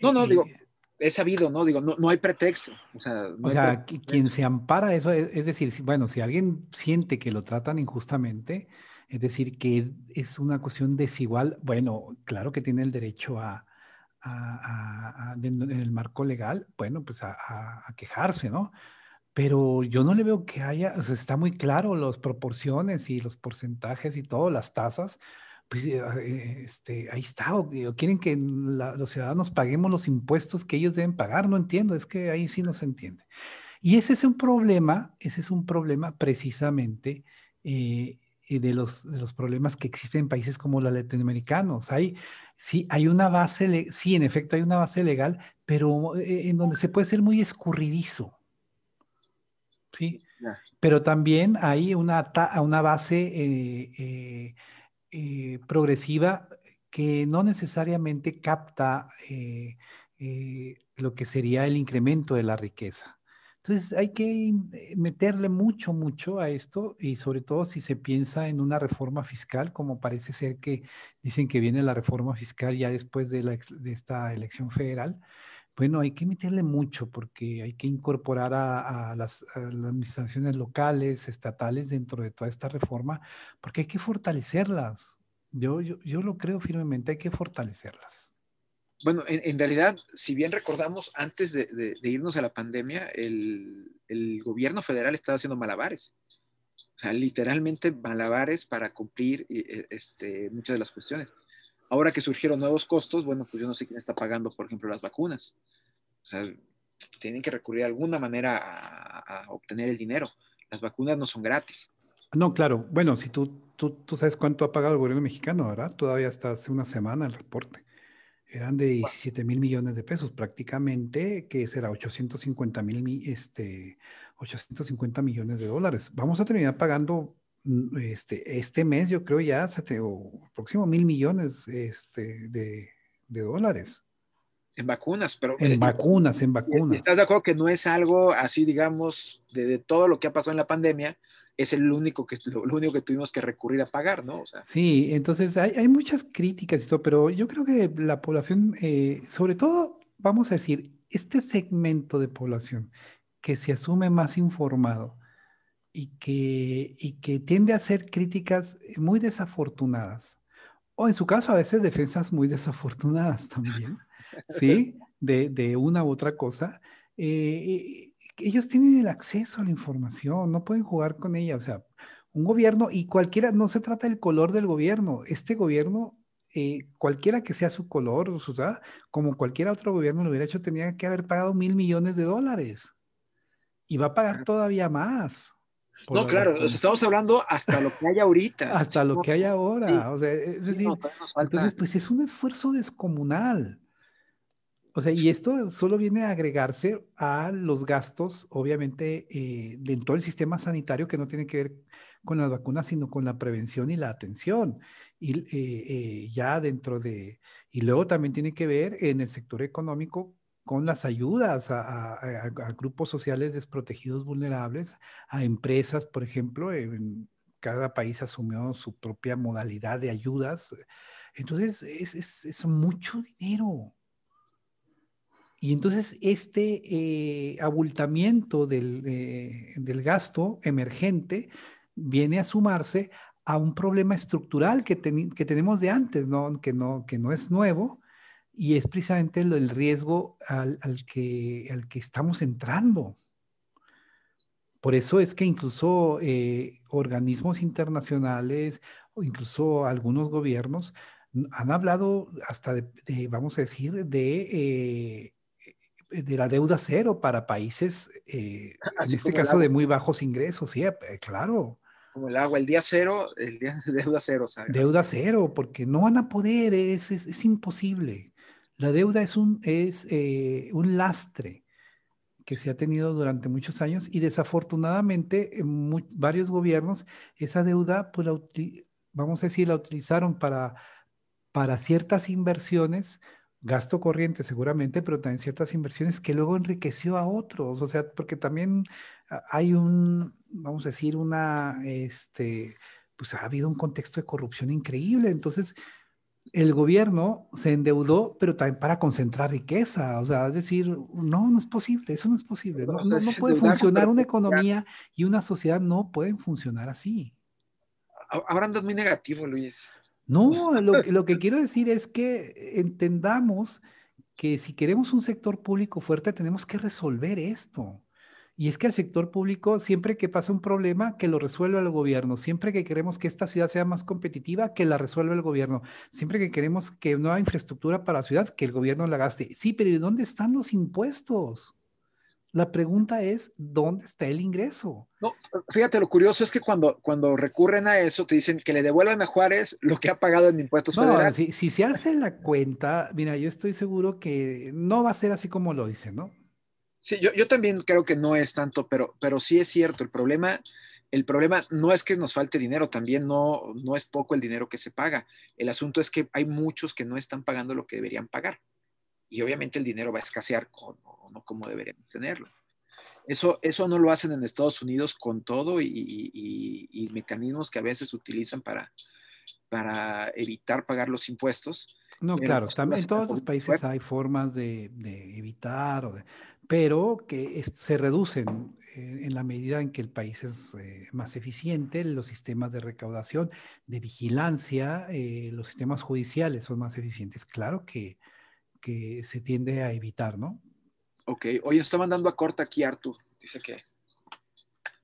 No, no, digo, es sabido, ¿no? Digo, no, hay pretexto. O sea, quien se ampara eso, es, decir, bueno, si alguien siente que lo tratan injustamente, es decir, que es una cuestión desigual. Bueno, claro que tiene el derecho a, en el marco legal, bueno, pues a, quejarse, ¿no? Pero yo no le veo que haya, o sea, está muy claro las proporciones y los porcentajes y todo, las tasas, pues eh, eh, este, ahí está, o, eh, quieren que los ciudadanos paguemos los impuestos que ellos deben pagar, no entiendo, es que ahí sí no se entiende. Y ese es un problema, ese es un problema precisamente eh, de los, de los problemas que existen en países como los latinoamericanos. Hay, sí, hay una base, sí, en efecto hay una base legal, pero eh, en donde se puede ser muy escurridizo. Sí. Pero también hay una, una base eh, eh, progresiva que no necesariamente capta lo que sería el incremento de la riqueza. Entonces hay que eh, meterle mucho, mucho a esto y sobre todo si se piensa en una reforma fiscal, como parece ser que dicen que viene la reforma fiscal ya después de, esta elección federal. Bueno, hay que meterle mucho porque hay que incorporar a, las, administraciones locales, estatales dentro de toda esta reforma, porque hay que fortalecerlas. yo, yo lo creo firmemente, hay que fortalecerlas bueno, en, realidad, si bien recordamos, antes de, irnos a la pandemia, el, gobierno federal estaba haciendo malabares. O sea, literalmente malabares para cumplir eh, eh, este, muchas de las cuestiones. Ahora que surgieron nuevos costos, bueno, pues yo no sé quién está pagando, por ejemplo, las vacunas. O sea, tienen que recurrir de alguna manera a, obtener el dinero. Las vacunas no son gratis. No, claro. Bueno, si tú, tú, sabes cuánto ha pagado el gobierno mexicano, ¿verdad? Todavía está hace una semana el reporte. Eran de 17 mil millones de pesos prácticamente, que será 850 mil, este, 850 millones de dólares. Vamos a terminar pagando mm, este, este mes, yo creo ya, o próximo mil millones este, de, de dólares. En vacunas, pero. Eh, en vacunas, en vacunas. ¿Estás de acuerdo que no es algo así, digamos, de, todo lo que ha pasado en la pandemia? es el único que, lo, único que tuvimos que recurrir a pagar, ¿no? sí, entonces hay, muchas críticas y pero yo creo que la población, eh, sobre todo, vamos a decir, este segmento de población que se asume más informado y que, y que tiende a hacer críticas muy desafortunadas, o en su caso a veces defensas muy desafortunadas también, ¿sí? De, una u otra cosa. Eh, ellos tienen el acceso a la información, no pueden jugar con ella. O sea, un gobierno y cualquiera, no se trata del color del gobierno. Este gobierno, eh, cualquiera que sea su color, o sea, como cualquier otro gobierno lo hubiera hecho, tenía que haber pagado mil millones de dólares. Y va a pagar todavía más. No, claro, estamos hablando hasta lo que hay ahorita. hasta lo que hay ahora. o sea, entonces, pues es un esfuerzo descomunal. O sea, y esto solo viene a agregarse a los gastos, obviamente, dentro eh, del sistema sanitario que no tiene que ver con las vacunas, sino con la prevención y la atención. Y eh, eh, ya dentro de, y luego también tiene que ver en el sector económico con las ayudas a, grupos sociales desprotegidos, vulnerables, a empresas, por ejemplo, cada país asumió su propia modalidad de ayudas. Entonces, es, es mucho dinero. Y entonces este eh, abultamiento eh, del, gasto emergente viene a sumarse a un problema estructural que, que tenemos de antes, ¿no? Que, no, que no es nuevo, y es precisamente el, riesgo al, que, al que estamos entrando. Por eso es que incluso eh, organismos internacionales o incluso algunos gobiernos han hablado hasta vamos a decir, de eh, de la deuda cero para países, eh, ah, en este caso de muy bajos ingresos, sí, eh, claro. Como el agua, el día cero, el día de deuda cero, Deuda cero, porque no van a poder, es, imposible. La deuda es, un, es un lastre que se ha tenido durante muchos años y desafortunadamente en varios gobiernos esa deuda, pues, vamos a decir, la utilizaron para, para ciertas inversiones gasto corriente seguramente, pero también ciertas inversiones que luego enriqueció a otros, o sea, porque también hay un, vamos a decir, una, este, pues ha habido un contexto de corrupción increíble, entonces el gobierno se endeudó, pero también para concentrar riqueza, o sea, es decir, no, no es posible, eso no es posible, no, puede funcionar una economía y una sociedad no pueden funcionar así. Ahora andas muy negativo, Luis. No, lo, que quiero decir es que entendamos que si queremos un sector público fuerte, tenemos que resolver esto. Y es que el sector público, siempre que pasa un problema, que lo resuelva el gobierno. Siempre que queremos que esta ciudad sea más competitiva, que la resuelva el gobierno. Siempre que queremos que nueva infraestructura para la ciudad, que el gobierno la gaste. Sí, pero ¿y dónde están los impuestos? La pregunta es, ¿dónde está el ingreso? No, fíjate, lo curioso es que cuando, cuando recurren a eso, te dicen que le devuelvan a Juárez lo que ha pagado en impuestos federales. Si, se hace la cuenta, mira, yo estoy seguro que no va a ser así como lo dicen, ¿no? Sí, yo, yo, también creo que no es tanto, pero, pero sí es cierto, el problema, el problema no es que nos falte dinero, también no, no es poco el dinero que se paga. El asunto es que hay muchos que no están pagando lo que deberían pagar y obviamente el dinero va a escasear como deberíamos tenerlo. Eso, eso no lo hacen en Estados Unidos con todo y, mecanismos que a veces utilizan para, para evitar pagar los impuestos. No, claro, pues, también en todos los países hay formas de, de evitar, pero que se reducen en la medida en que el país es eh, más eficiente, los sistemas de recaudación, de vigilancia, eh, los sistemas judiciales son más eficientes. Claro que que se tiende a evitar, ¿no? Ok, oye, está mandando a corta aquí Arturo. dice que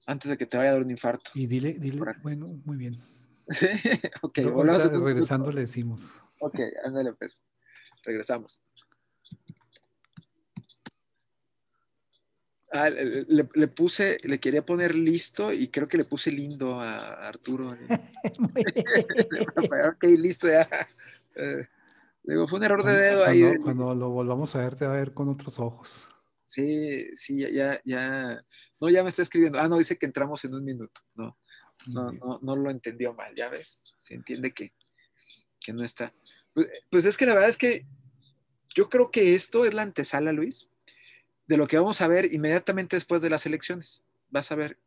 antes de que te vaya a dar un infarto. Y dile, dile, bueno, muy bien. Sí, ok, regresando le decimos. Ok, ándale pues, regresamos. Ah, le, le, puse, le quería poner listo y creo que le puse lindo a Arturo. ok, listo ya. Eh, Digo, fue un error de dedo cuando, ahí. Cuando, lo volvamos a ver, te va a ver con otros ojos. Sí, sí, ya, ya, No, ya me está escribiendo. Ah, no, dice que entramos en un minuto. No, no, no, no lo entendió mal, ya ves. Se entiende que, no está. Pues, pues, es que la verdad es que yo creo que esto es la antesala, Luis, de lo que vamos a ver inmediatamente después de las elecciones. Vas a ver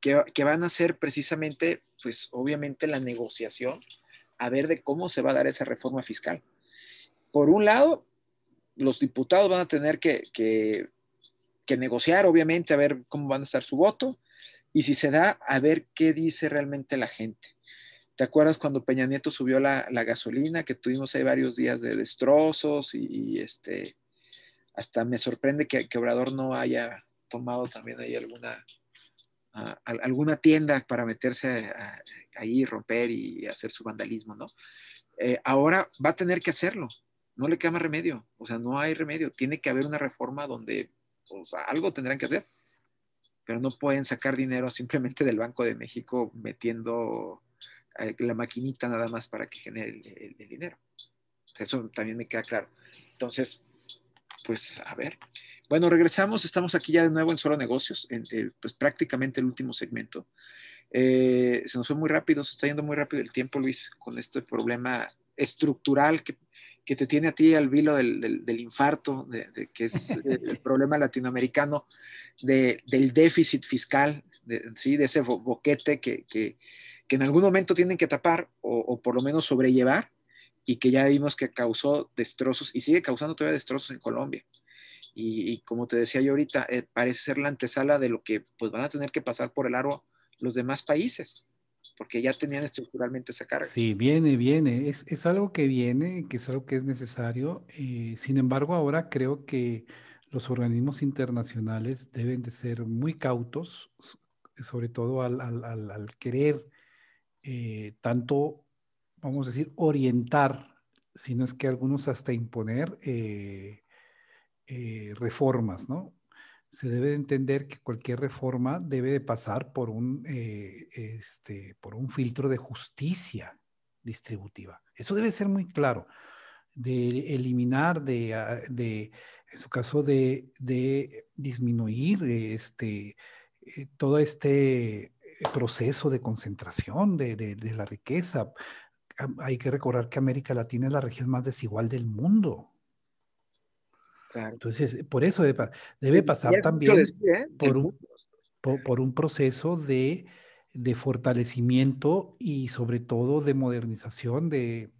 que, que van a ser precisamente, pues obviamente, la negociación a ver de cómo se va a dar esa reforma fiscal por un lado, los diputados van a tener que, negociar, obviamente, a ver cómo van a estar su voto y si se da, a ver qué dice realmente la gente. ¿Te acuerdas cuando Peña Nieto subió la, gasolina, que tuvimos ahí varios días de destrozos y, este, hasta me sorprende que, Obrador no haya tomado también ahí alguna, alguna tienda para meterse ahí, romper y hacer su vandalismo, ¿no? Eh, ahora va a tener que hacerlo no le queda más remedio, o sea, no hay remedio, tiene que haber una reforma donde o pues, sea, algo tendrán que hacer, pero no pueden sacar dinero simplemente del Banco de México metiendo eh, la maquinita nada más para que genere el, dinero. Eso también me queda claro. Entonces, pues a ver. Bueno, regresamos, estamos aquí ya de nuevo en Solo Negocios, en, pues prácticamente el último segmento. Eh, se nos fue muy rápido, se está yendo muy rápido el tiempo, Luis, con este problema estructural que que te tiene a ti al vilo del, infarto, que es el problema latinoamericano, del déficit fiscal, de, de ese boquete que, en algún momento tienen que tapar o, por lo menos sobrellevar y que ya vimos que causó destrozos y sigue causando todavía destrozos en Colombia. Y, como te decía yo ahorita, eh, parece ser la antesala de lo que pues, van a tener que pasar por el aro los demás países porque ya tenían estructuralmente esa carga. Sí, viene, viene, es, algo que viene, que es algo que es necesario. Eh, sin embargo, ahora creo que los organismos internacionales deben de ser muy cautos, sobre todo al, querer eh, tanto, vamos a decir, orientar, sino es que algunos hasta imponer eh, reformas, ¿no? se debe entender que cualquier reforma debe de pasar por un, eh, este, por un filtro de justicia distributiva. Eso debe ser muy claro, de eliminar, de, ah, de en su caso, de, de disminuir este, eh, todo este proceso de concentración de, de la riqueza. Hay que recordar que América Latina es la región más desigual del mundo entonces, por eso debe, pasar también ¿eh? por, un, por, un, proceso de, de, fortalecimiento y sobre todo de modernización de,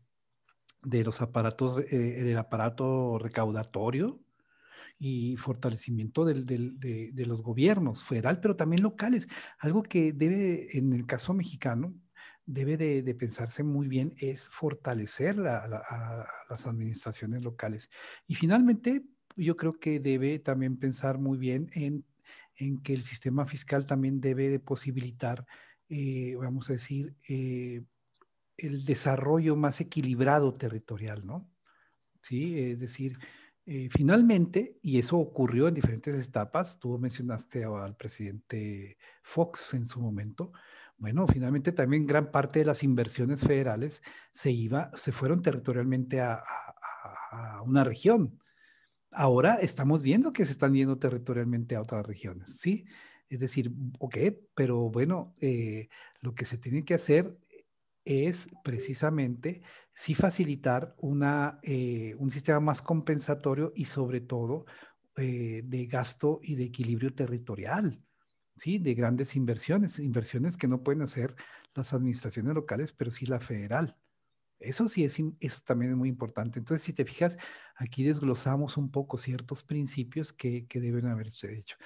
de los aparatos, eh, del aparato recaudatorio y fortalecimiento del, de, los gobiernos federal, pero también locales. Algo que debe, en el caso mexicano, debe de, pensarse muy bien es fortalecer a las administraciones locales. Y finalmente, yo creo que debe también pensar muy bien en, que el sistema fiscal también debe de posibilitar, eh, vamos a decir, eh, el desarrollo más equilibrado territorial, ¿no? Sí, es decir, eh, finalmente, y eso ocurrió en diferentes etapas, tú mencionaste al presidente Fox en su momento, bueno, finalmente también gran parte de las inversiones federales se, iba, se fueron territorialmente a una región, ahora estamos viendo que se están yendo territorialmente a otras regiones, ¿sí? Es decir, ok, pero bueno, eh, lo que se tiene que hacer es precisamente sí facilitar una, eh, un sistema más compensatorio y sobre todo eh, de gasto y de equilibrio territorial, ¿sí? de grandes inversiones, inversiones que no pueden hacer las administraciones locales, pero sí la federal. Eso sí es, eso también es muy importante. Entonces, si te fijas, aquí desglosamos un poco ciertos principios que, deben haberse hecho.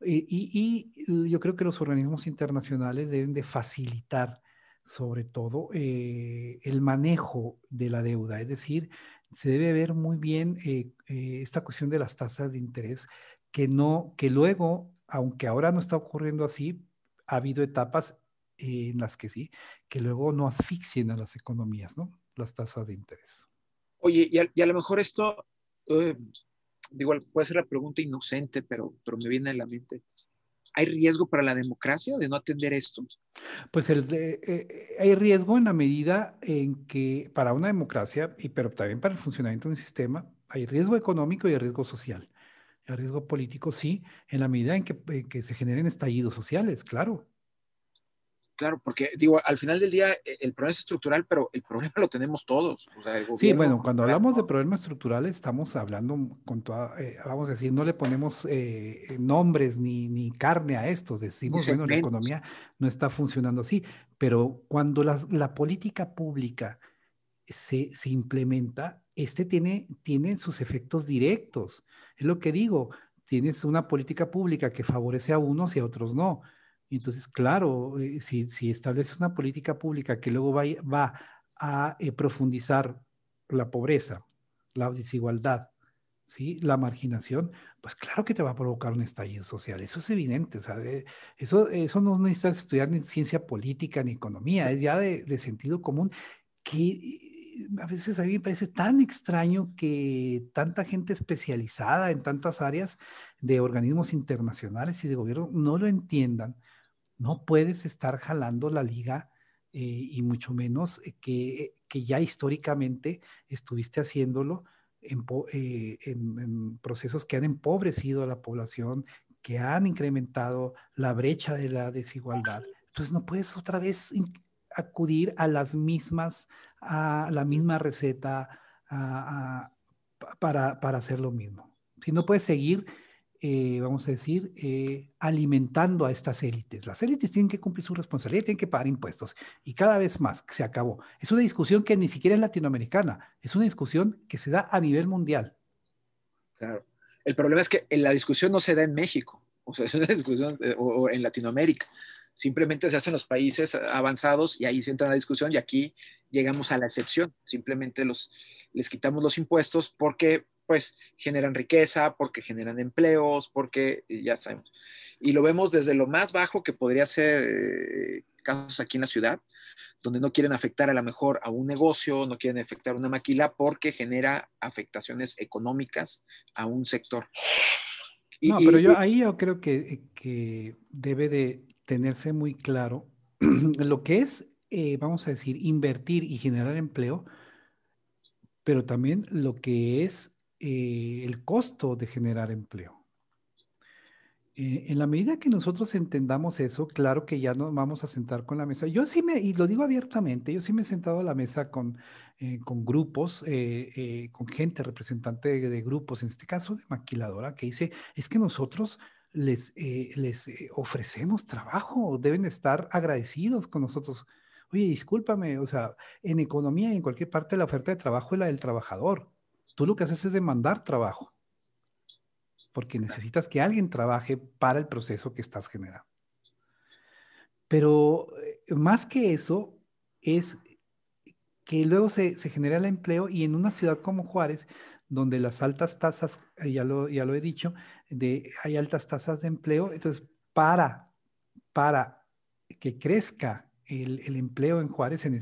Eh, y, uh, yo creo que los organismos internacionales deben de facilitar, sobre todo, eh, el manejo de la deuda. Es decir, se debe ver muy bien eh, esta cuestión de las tasas de interés, que no, que luego, aunque ahora no está ocurriendo así, ha habido etapas en las que sí, que luego no asfixien a las economías, ¿no? Las tasas de interés. Oye, y a, lo mejor esto, eh, digo, puede ser la pregunta inocente, pero, pero me viene a la mente. ¿Hay riesgo para la democracia de no atender esto? Pues el, eh, eh, hay riesgo en la medida en que para una democracia, y, pero también para el funcionamiento de un sistema, hay riesgo económico y hay riesgo social. El riesgo político sí, en la medida en que, en que se generen estallidos sociales, claro. Claro, porque digo, al final del día e, el problema es estructural, pero el problema lo tenemos todos. sí, bueno, cuando hablamos de problemas estructurales estamos hablando con toda, eh, vamos a decir, no le ponemos eh, eh, nombres ni, ni, carne a estos, decimos, bueno, la economía no está funcionando así, pero cuando la, política pública se, se, implementa, este tiene, tiene sus efectos directos. Es lo que digo, tienes una política pública que favorece a unos y a otros no. Entonces, claro, eh, si, estableces una política pública que luego va, a eh, profundizar la pobreza, la desigualdad, ¿sí? la marginación, pues claro que te va a provocar un estallido social. Eso es evidente. Eh, eso, no necesitas estudiar ni ciencia política ni economía, es ya de, de sentido común que a veces a mí me parece tan extraño que tanta gente especializada en tantas áreas de organismos internacionales y de gobierno no lo entiendan no puedes estar jalando la liga eh, y mucho menos eh, que, que, ya históricamente estuviste haciéndolo eh, en, procesos que han empobrecido a la población, que han incrementado la brecha de la desigualdad. Entonces no puedes otra vez acudir a las mismas, a la misma receta para, para hacer lo mismo. Si no puedes seguir eh, vamos a decir, eh, alimentando a estas élites. Las élites tienen que cumplir su responsabilidad, tienen que pagar impuestos. Y cada vez más se acabó. Es una discusión que ni siquiera es latinoamericana, es una discusión que se da a nivel mundial. Claro. El problema es que eh, la discusión no se da en México, o sea, es una discusión en Latinoamérica. Simplemente se hacen los países avanzados y ahí se entra la discusión y aquí llegamos a la excepción. Simplemente los, les quitamos los impuestos porque pues generan riqueza, porque generan empleos, porque eh, ya sabemos. Y lo vemos desde lo más bajo que podría ser eh, casos aquí en la ciudad, donde no quieren afectar a lo mejor a un negocio, no quieren afectar una maquila porque genera afectaciones económicas a un sector. no, pero yo ahí yo creo que, debe de tenerse muy claro lo que es, eh, vamos a decir, invertir y generar empleo, pero también lo que es eh, el costo de generar empleo. Eh, en la medida que nosotros entendamos eso, claro que ya nos vamos a sentar con la mesa. Yo sí me, y lo digo abiertamente, yo sí me he sentado a la mesa con, eh, con grupos, con gente representante de, grupos, en este caso de maquiladora, que dice, es que nosotros les, les ofrecemos trabajo, deben estar agradecidos con nosotros. Oye, discúlpame, o sea, en economía y en cualquier parte la oferta de trabajo es la del trabajador tú lo que haces es demandar trabajo, porque necesitas que alguien trabaje para el proceso que estás generando. Pero eh, más que eso, es que luego se, se genera el empleo y en una ciudad como Juárez, donde las altas tasas, eh, ya lo, ya lo he dicho, de, hay altas tasas de empleo, entonces para, para que crezca el, empleo en Juárez, en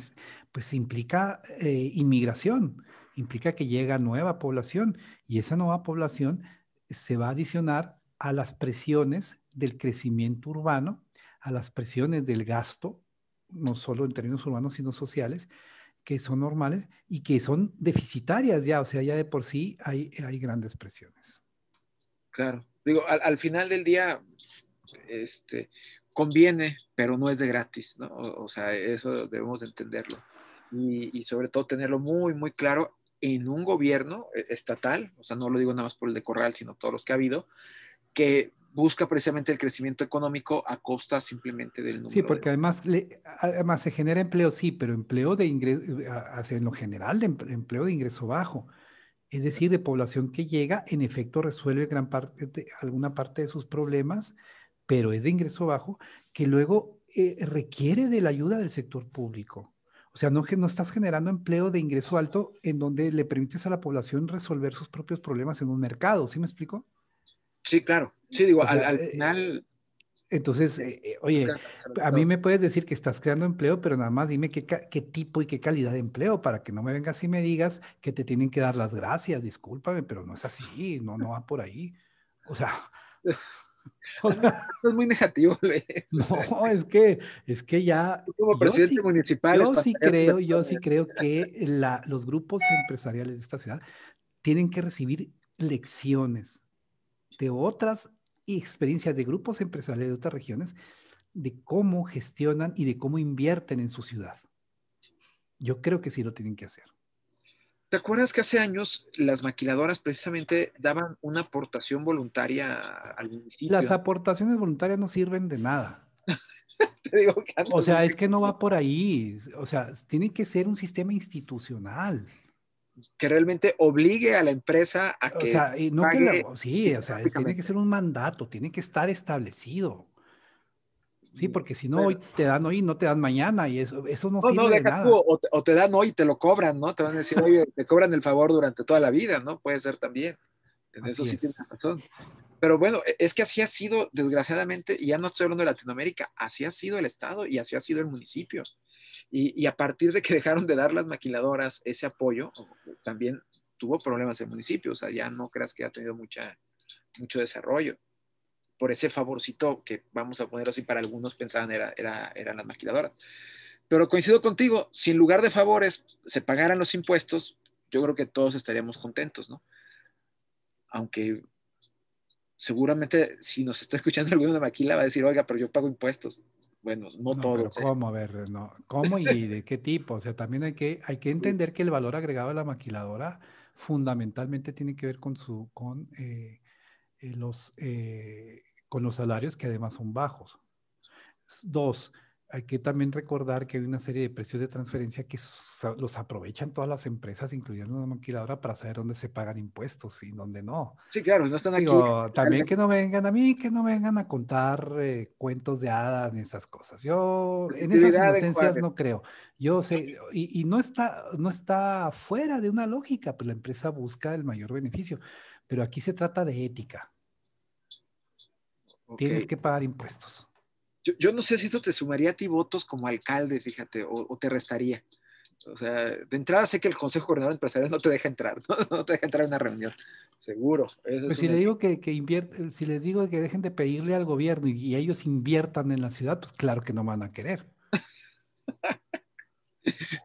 pues implica eh, inmigración implica que llega nueva población y esa nueva población se va a adicionar a las presiones del crecimiento urbano, a las presiones del gasto, no solo en términos urbanos, sino sociales, que son normales y que son deficitarias ya, o sea, ya de por sí hay, hay grandes presiones. Claro, digo, al, final del día, este, conviene, pero no es de gratis, ¿no? O, sea, eso debemos entenderlo. y, sobre todo tenerlo muy, muy claro en un gobierno eh, estatal, o sea, no lo digo nada más por el de Corral, sino todos los que ha habido, que busca precisamente el crecimiento económico a costa simplemente del número. Sí, porque además, le, además se genera empleo, sí, pero empleo de ingreso, en lo general, de empleo de ingreso bajo. Es decir, de población que llega, en efecto resuelve gran parte de, alguna parte de sus problemas, pero es de ingreso bajo, que luego eh, requiere de la ayuda del sector público. O sea, no, estás generando empleo de ingreso alto en donde le permites a la población resolver sus propios problemas en un mercado, ¿sí me explico? Sí, claro. Sí, digo, al, eh, final... Entonces, eh, eh, pues oye, a mí me puedes decir que estás creando empleo, pero nada más dime qué, tipo y qué calidad de empleo para que no me vengas y me digas que te tienen que dar las gracias, discúlpame, pero no es así, no, no va por ahí. O sea, es muy negativo No, es que, es que ya. Como presidente municipal. Yo sí creo, yo sí creo que la, los grupos empresariales de esta ciudad tienen que recibir lecciones de otras experiencias de grupos empresariales de otras regiones de cómo gestionan y de cómo invierten en su ciudad. Yo creo que sí lo tienen que hacer. ¿Te acuerdas que hace años las maquiladoras precisamente daban una aportación voluntaria al municipio? Las aportaciones voluntarias no sirven de nada. o sea, es que no va por ahí. O sea, tiene que ser un sistema institucional. Que realmente obligue a la empresa a que. O sea, no sí, o sea, tiene que ser un mandato, tiene que estar establecido. Sí, mm, porque si no, hoy te dan hoy, no te dan mañana, y eso, eso no, sirve nada. o, te, dan hoy y te lo cobran, ¿no? Te van a decir, oye, te cobran el favor durante toda la vida, ¿no? Puede ser también. En eso sí tienes razón. Pero bueno, e, es que así ha sido, desgraciadamente, y ya no estoy hablando de Latinoamérica, así ha sido el Estado y así ha sido el municipio. Y, a partir de que dejaron de dar las maquiladoras ese apoyo, también tuvo problemas el municipio, o sea, ya no creas que ha tenido mucha, mucho desarrollo por ese favorcito que vamos a poner así para algunos pensaban era, era, eran las maquiladoras. Pero coincido contigo, si en lugar de favores se pagaran los impuestos, yo creo que todos estaríamos contentos, ¿no? Aunque seguramente si nos está escuchando alguien de maquila va a decir, oiga, pero yo pago impuestos. Bueno, no, todos. Pero ¿eh? ¿Cómo? A ver, no. ¿Cómo y de qué tipo? O sea, también hay que, hay que entender que el valor agregado de la maquiladora fundamentalmente tiene que ver con, su, con eh, eh, los con los salarios que además son bajos. Dos, hay que también recordar que hay una serie de precios de transferencia que los aprovechan todas las empresas, incluyendo la maquiladora, para saber dónde se pagan impuestos y dónde no. Sí, claro, no están aquí. También que no vengan a mí, que no vengan a contar eh, cuentos de hadas ni esas cosas. Yo en esas inocencias no creo. Yo sé, y, y, no, está, no está fuera de una lógica, pero pues la empresa busca el mayor beneficio. Pero aquí se trata de ética. Tienes que pagar impuestos. Yo, no sé si esto te sumaría a ti votos como alcalde, fíjate, o, te restaría. O sea, de entrada sé que el Consejo de Empresarial no te deja entrar, no, te deja entrar a una reunión, seguro. Pues si le digo que, que si les digo que dejen de pedirle al gobierno y, ellos inviertan en la ciudad, pues claro que no van a querer.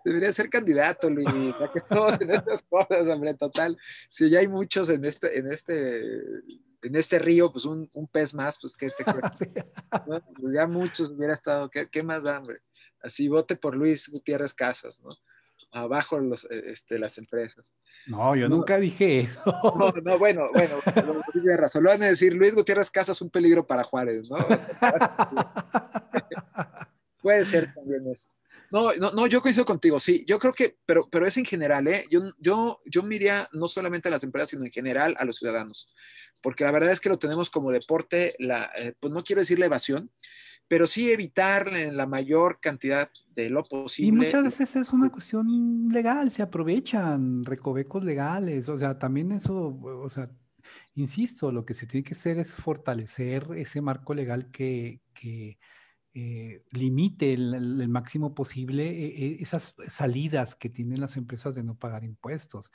Debería ser candidato, Luis, ya que estamos en estas cosas, hombre, total. Si ya hay muchos en este, en este en este río, pues un, pez más, pues que te cuesta. Pues, ya muchos hubiera estado, ¿qué, más da, hambre? Así vote por Luis Gutiérrez Casas, ¿no? Abajo los, e, este, las empresas. No, yo nunca dije eso. No, no, bueno, bueno, tiene razón. Lo van a decir, Luis Gutiérrez Casas es un peligro para Juárez, ¿no? puede ser también eso. No, no, yo coincido contigo, sí, yo creo que, pero, pero es en general, ¿eh? Yo, yo, yo miraría no solamente a las empresas, sino en general a los ciudadanos, porque la verdad es que lo tenemos como deporte, eh, pues no quiero decir la evasión, pero sí evitar la mayor cantidad de lo posible. Y muchas veces es una cuestión legal, se aprovechan recovecos legales, o sea, también eso, o sea, insisto, lo que se tiene que hacer es fortalecer ese marco legal que eh, limite el, máximo posible eh, eh, esas salidas que tienen las empresas de no pagar impuestos.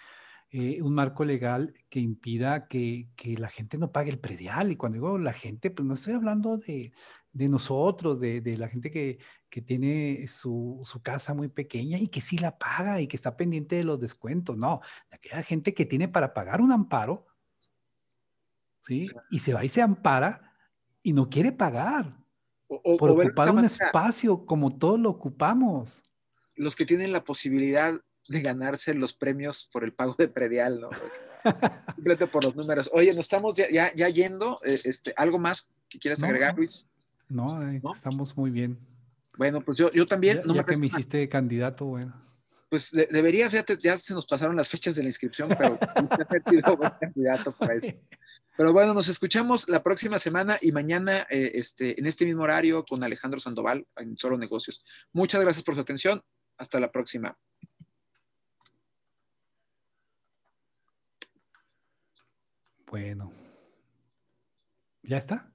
un marco legal que impida que, que, la gente no pague el predial. Y cuando digo la gente, pues no estoy hablando de, nosotros, de, la gente que, tiene su, casa muy pequeña y que sí la paga y que está pendiente de los descuentos. No, de aquella gente que tiene para pagar un amparo, Y se va y se ampara y no quiere pagar por ocupar un espacio como todos lo ocupamos. Los que tienen la posibilidad de ganarse los premios por el pago de predial, ¿no? Simplemente por los números. Oye, nos estamos ya, yendo. Eh, este, ¿Algo más que quieras agregar, Luis? No, estamos muy bien. Bueno, pues yo, yo también. Ya, que me hiciste candidato, bueno pues debería, fíjate, ya se nos pasaron las fechas de la inscripción, pero buen candidato para eso. Pero bueno, nos escuchamos la próxima semana y mañana eh, este, en este mismo horario con Alejandro Sandoval en Solo Negocios. Muchas gracias por su atención. Hasta la próxima. Bueno. ¿Ya está?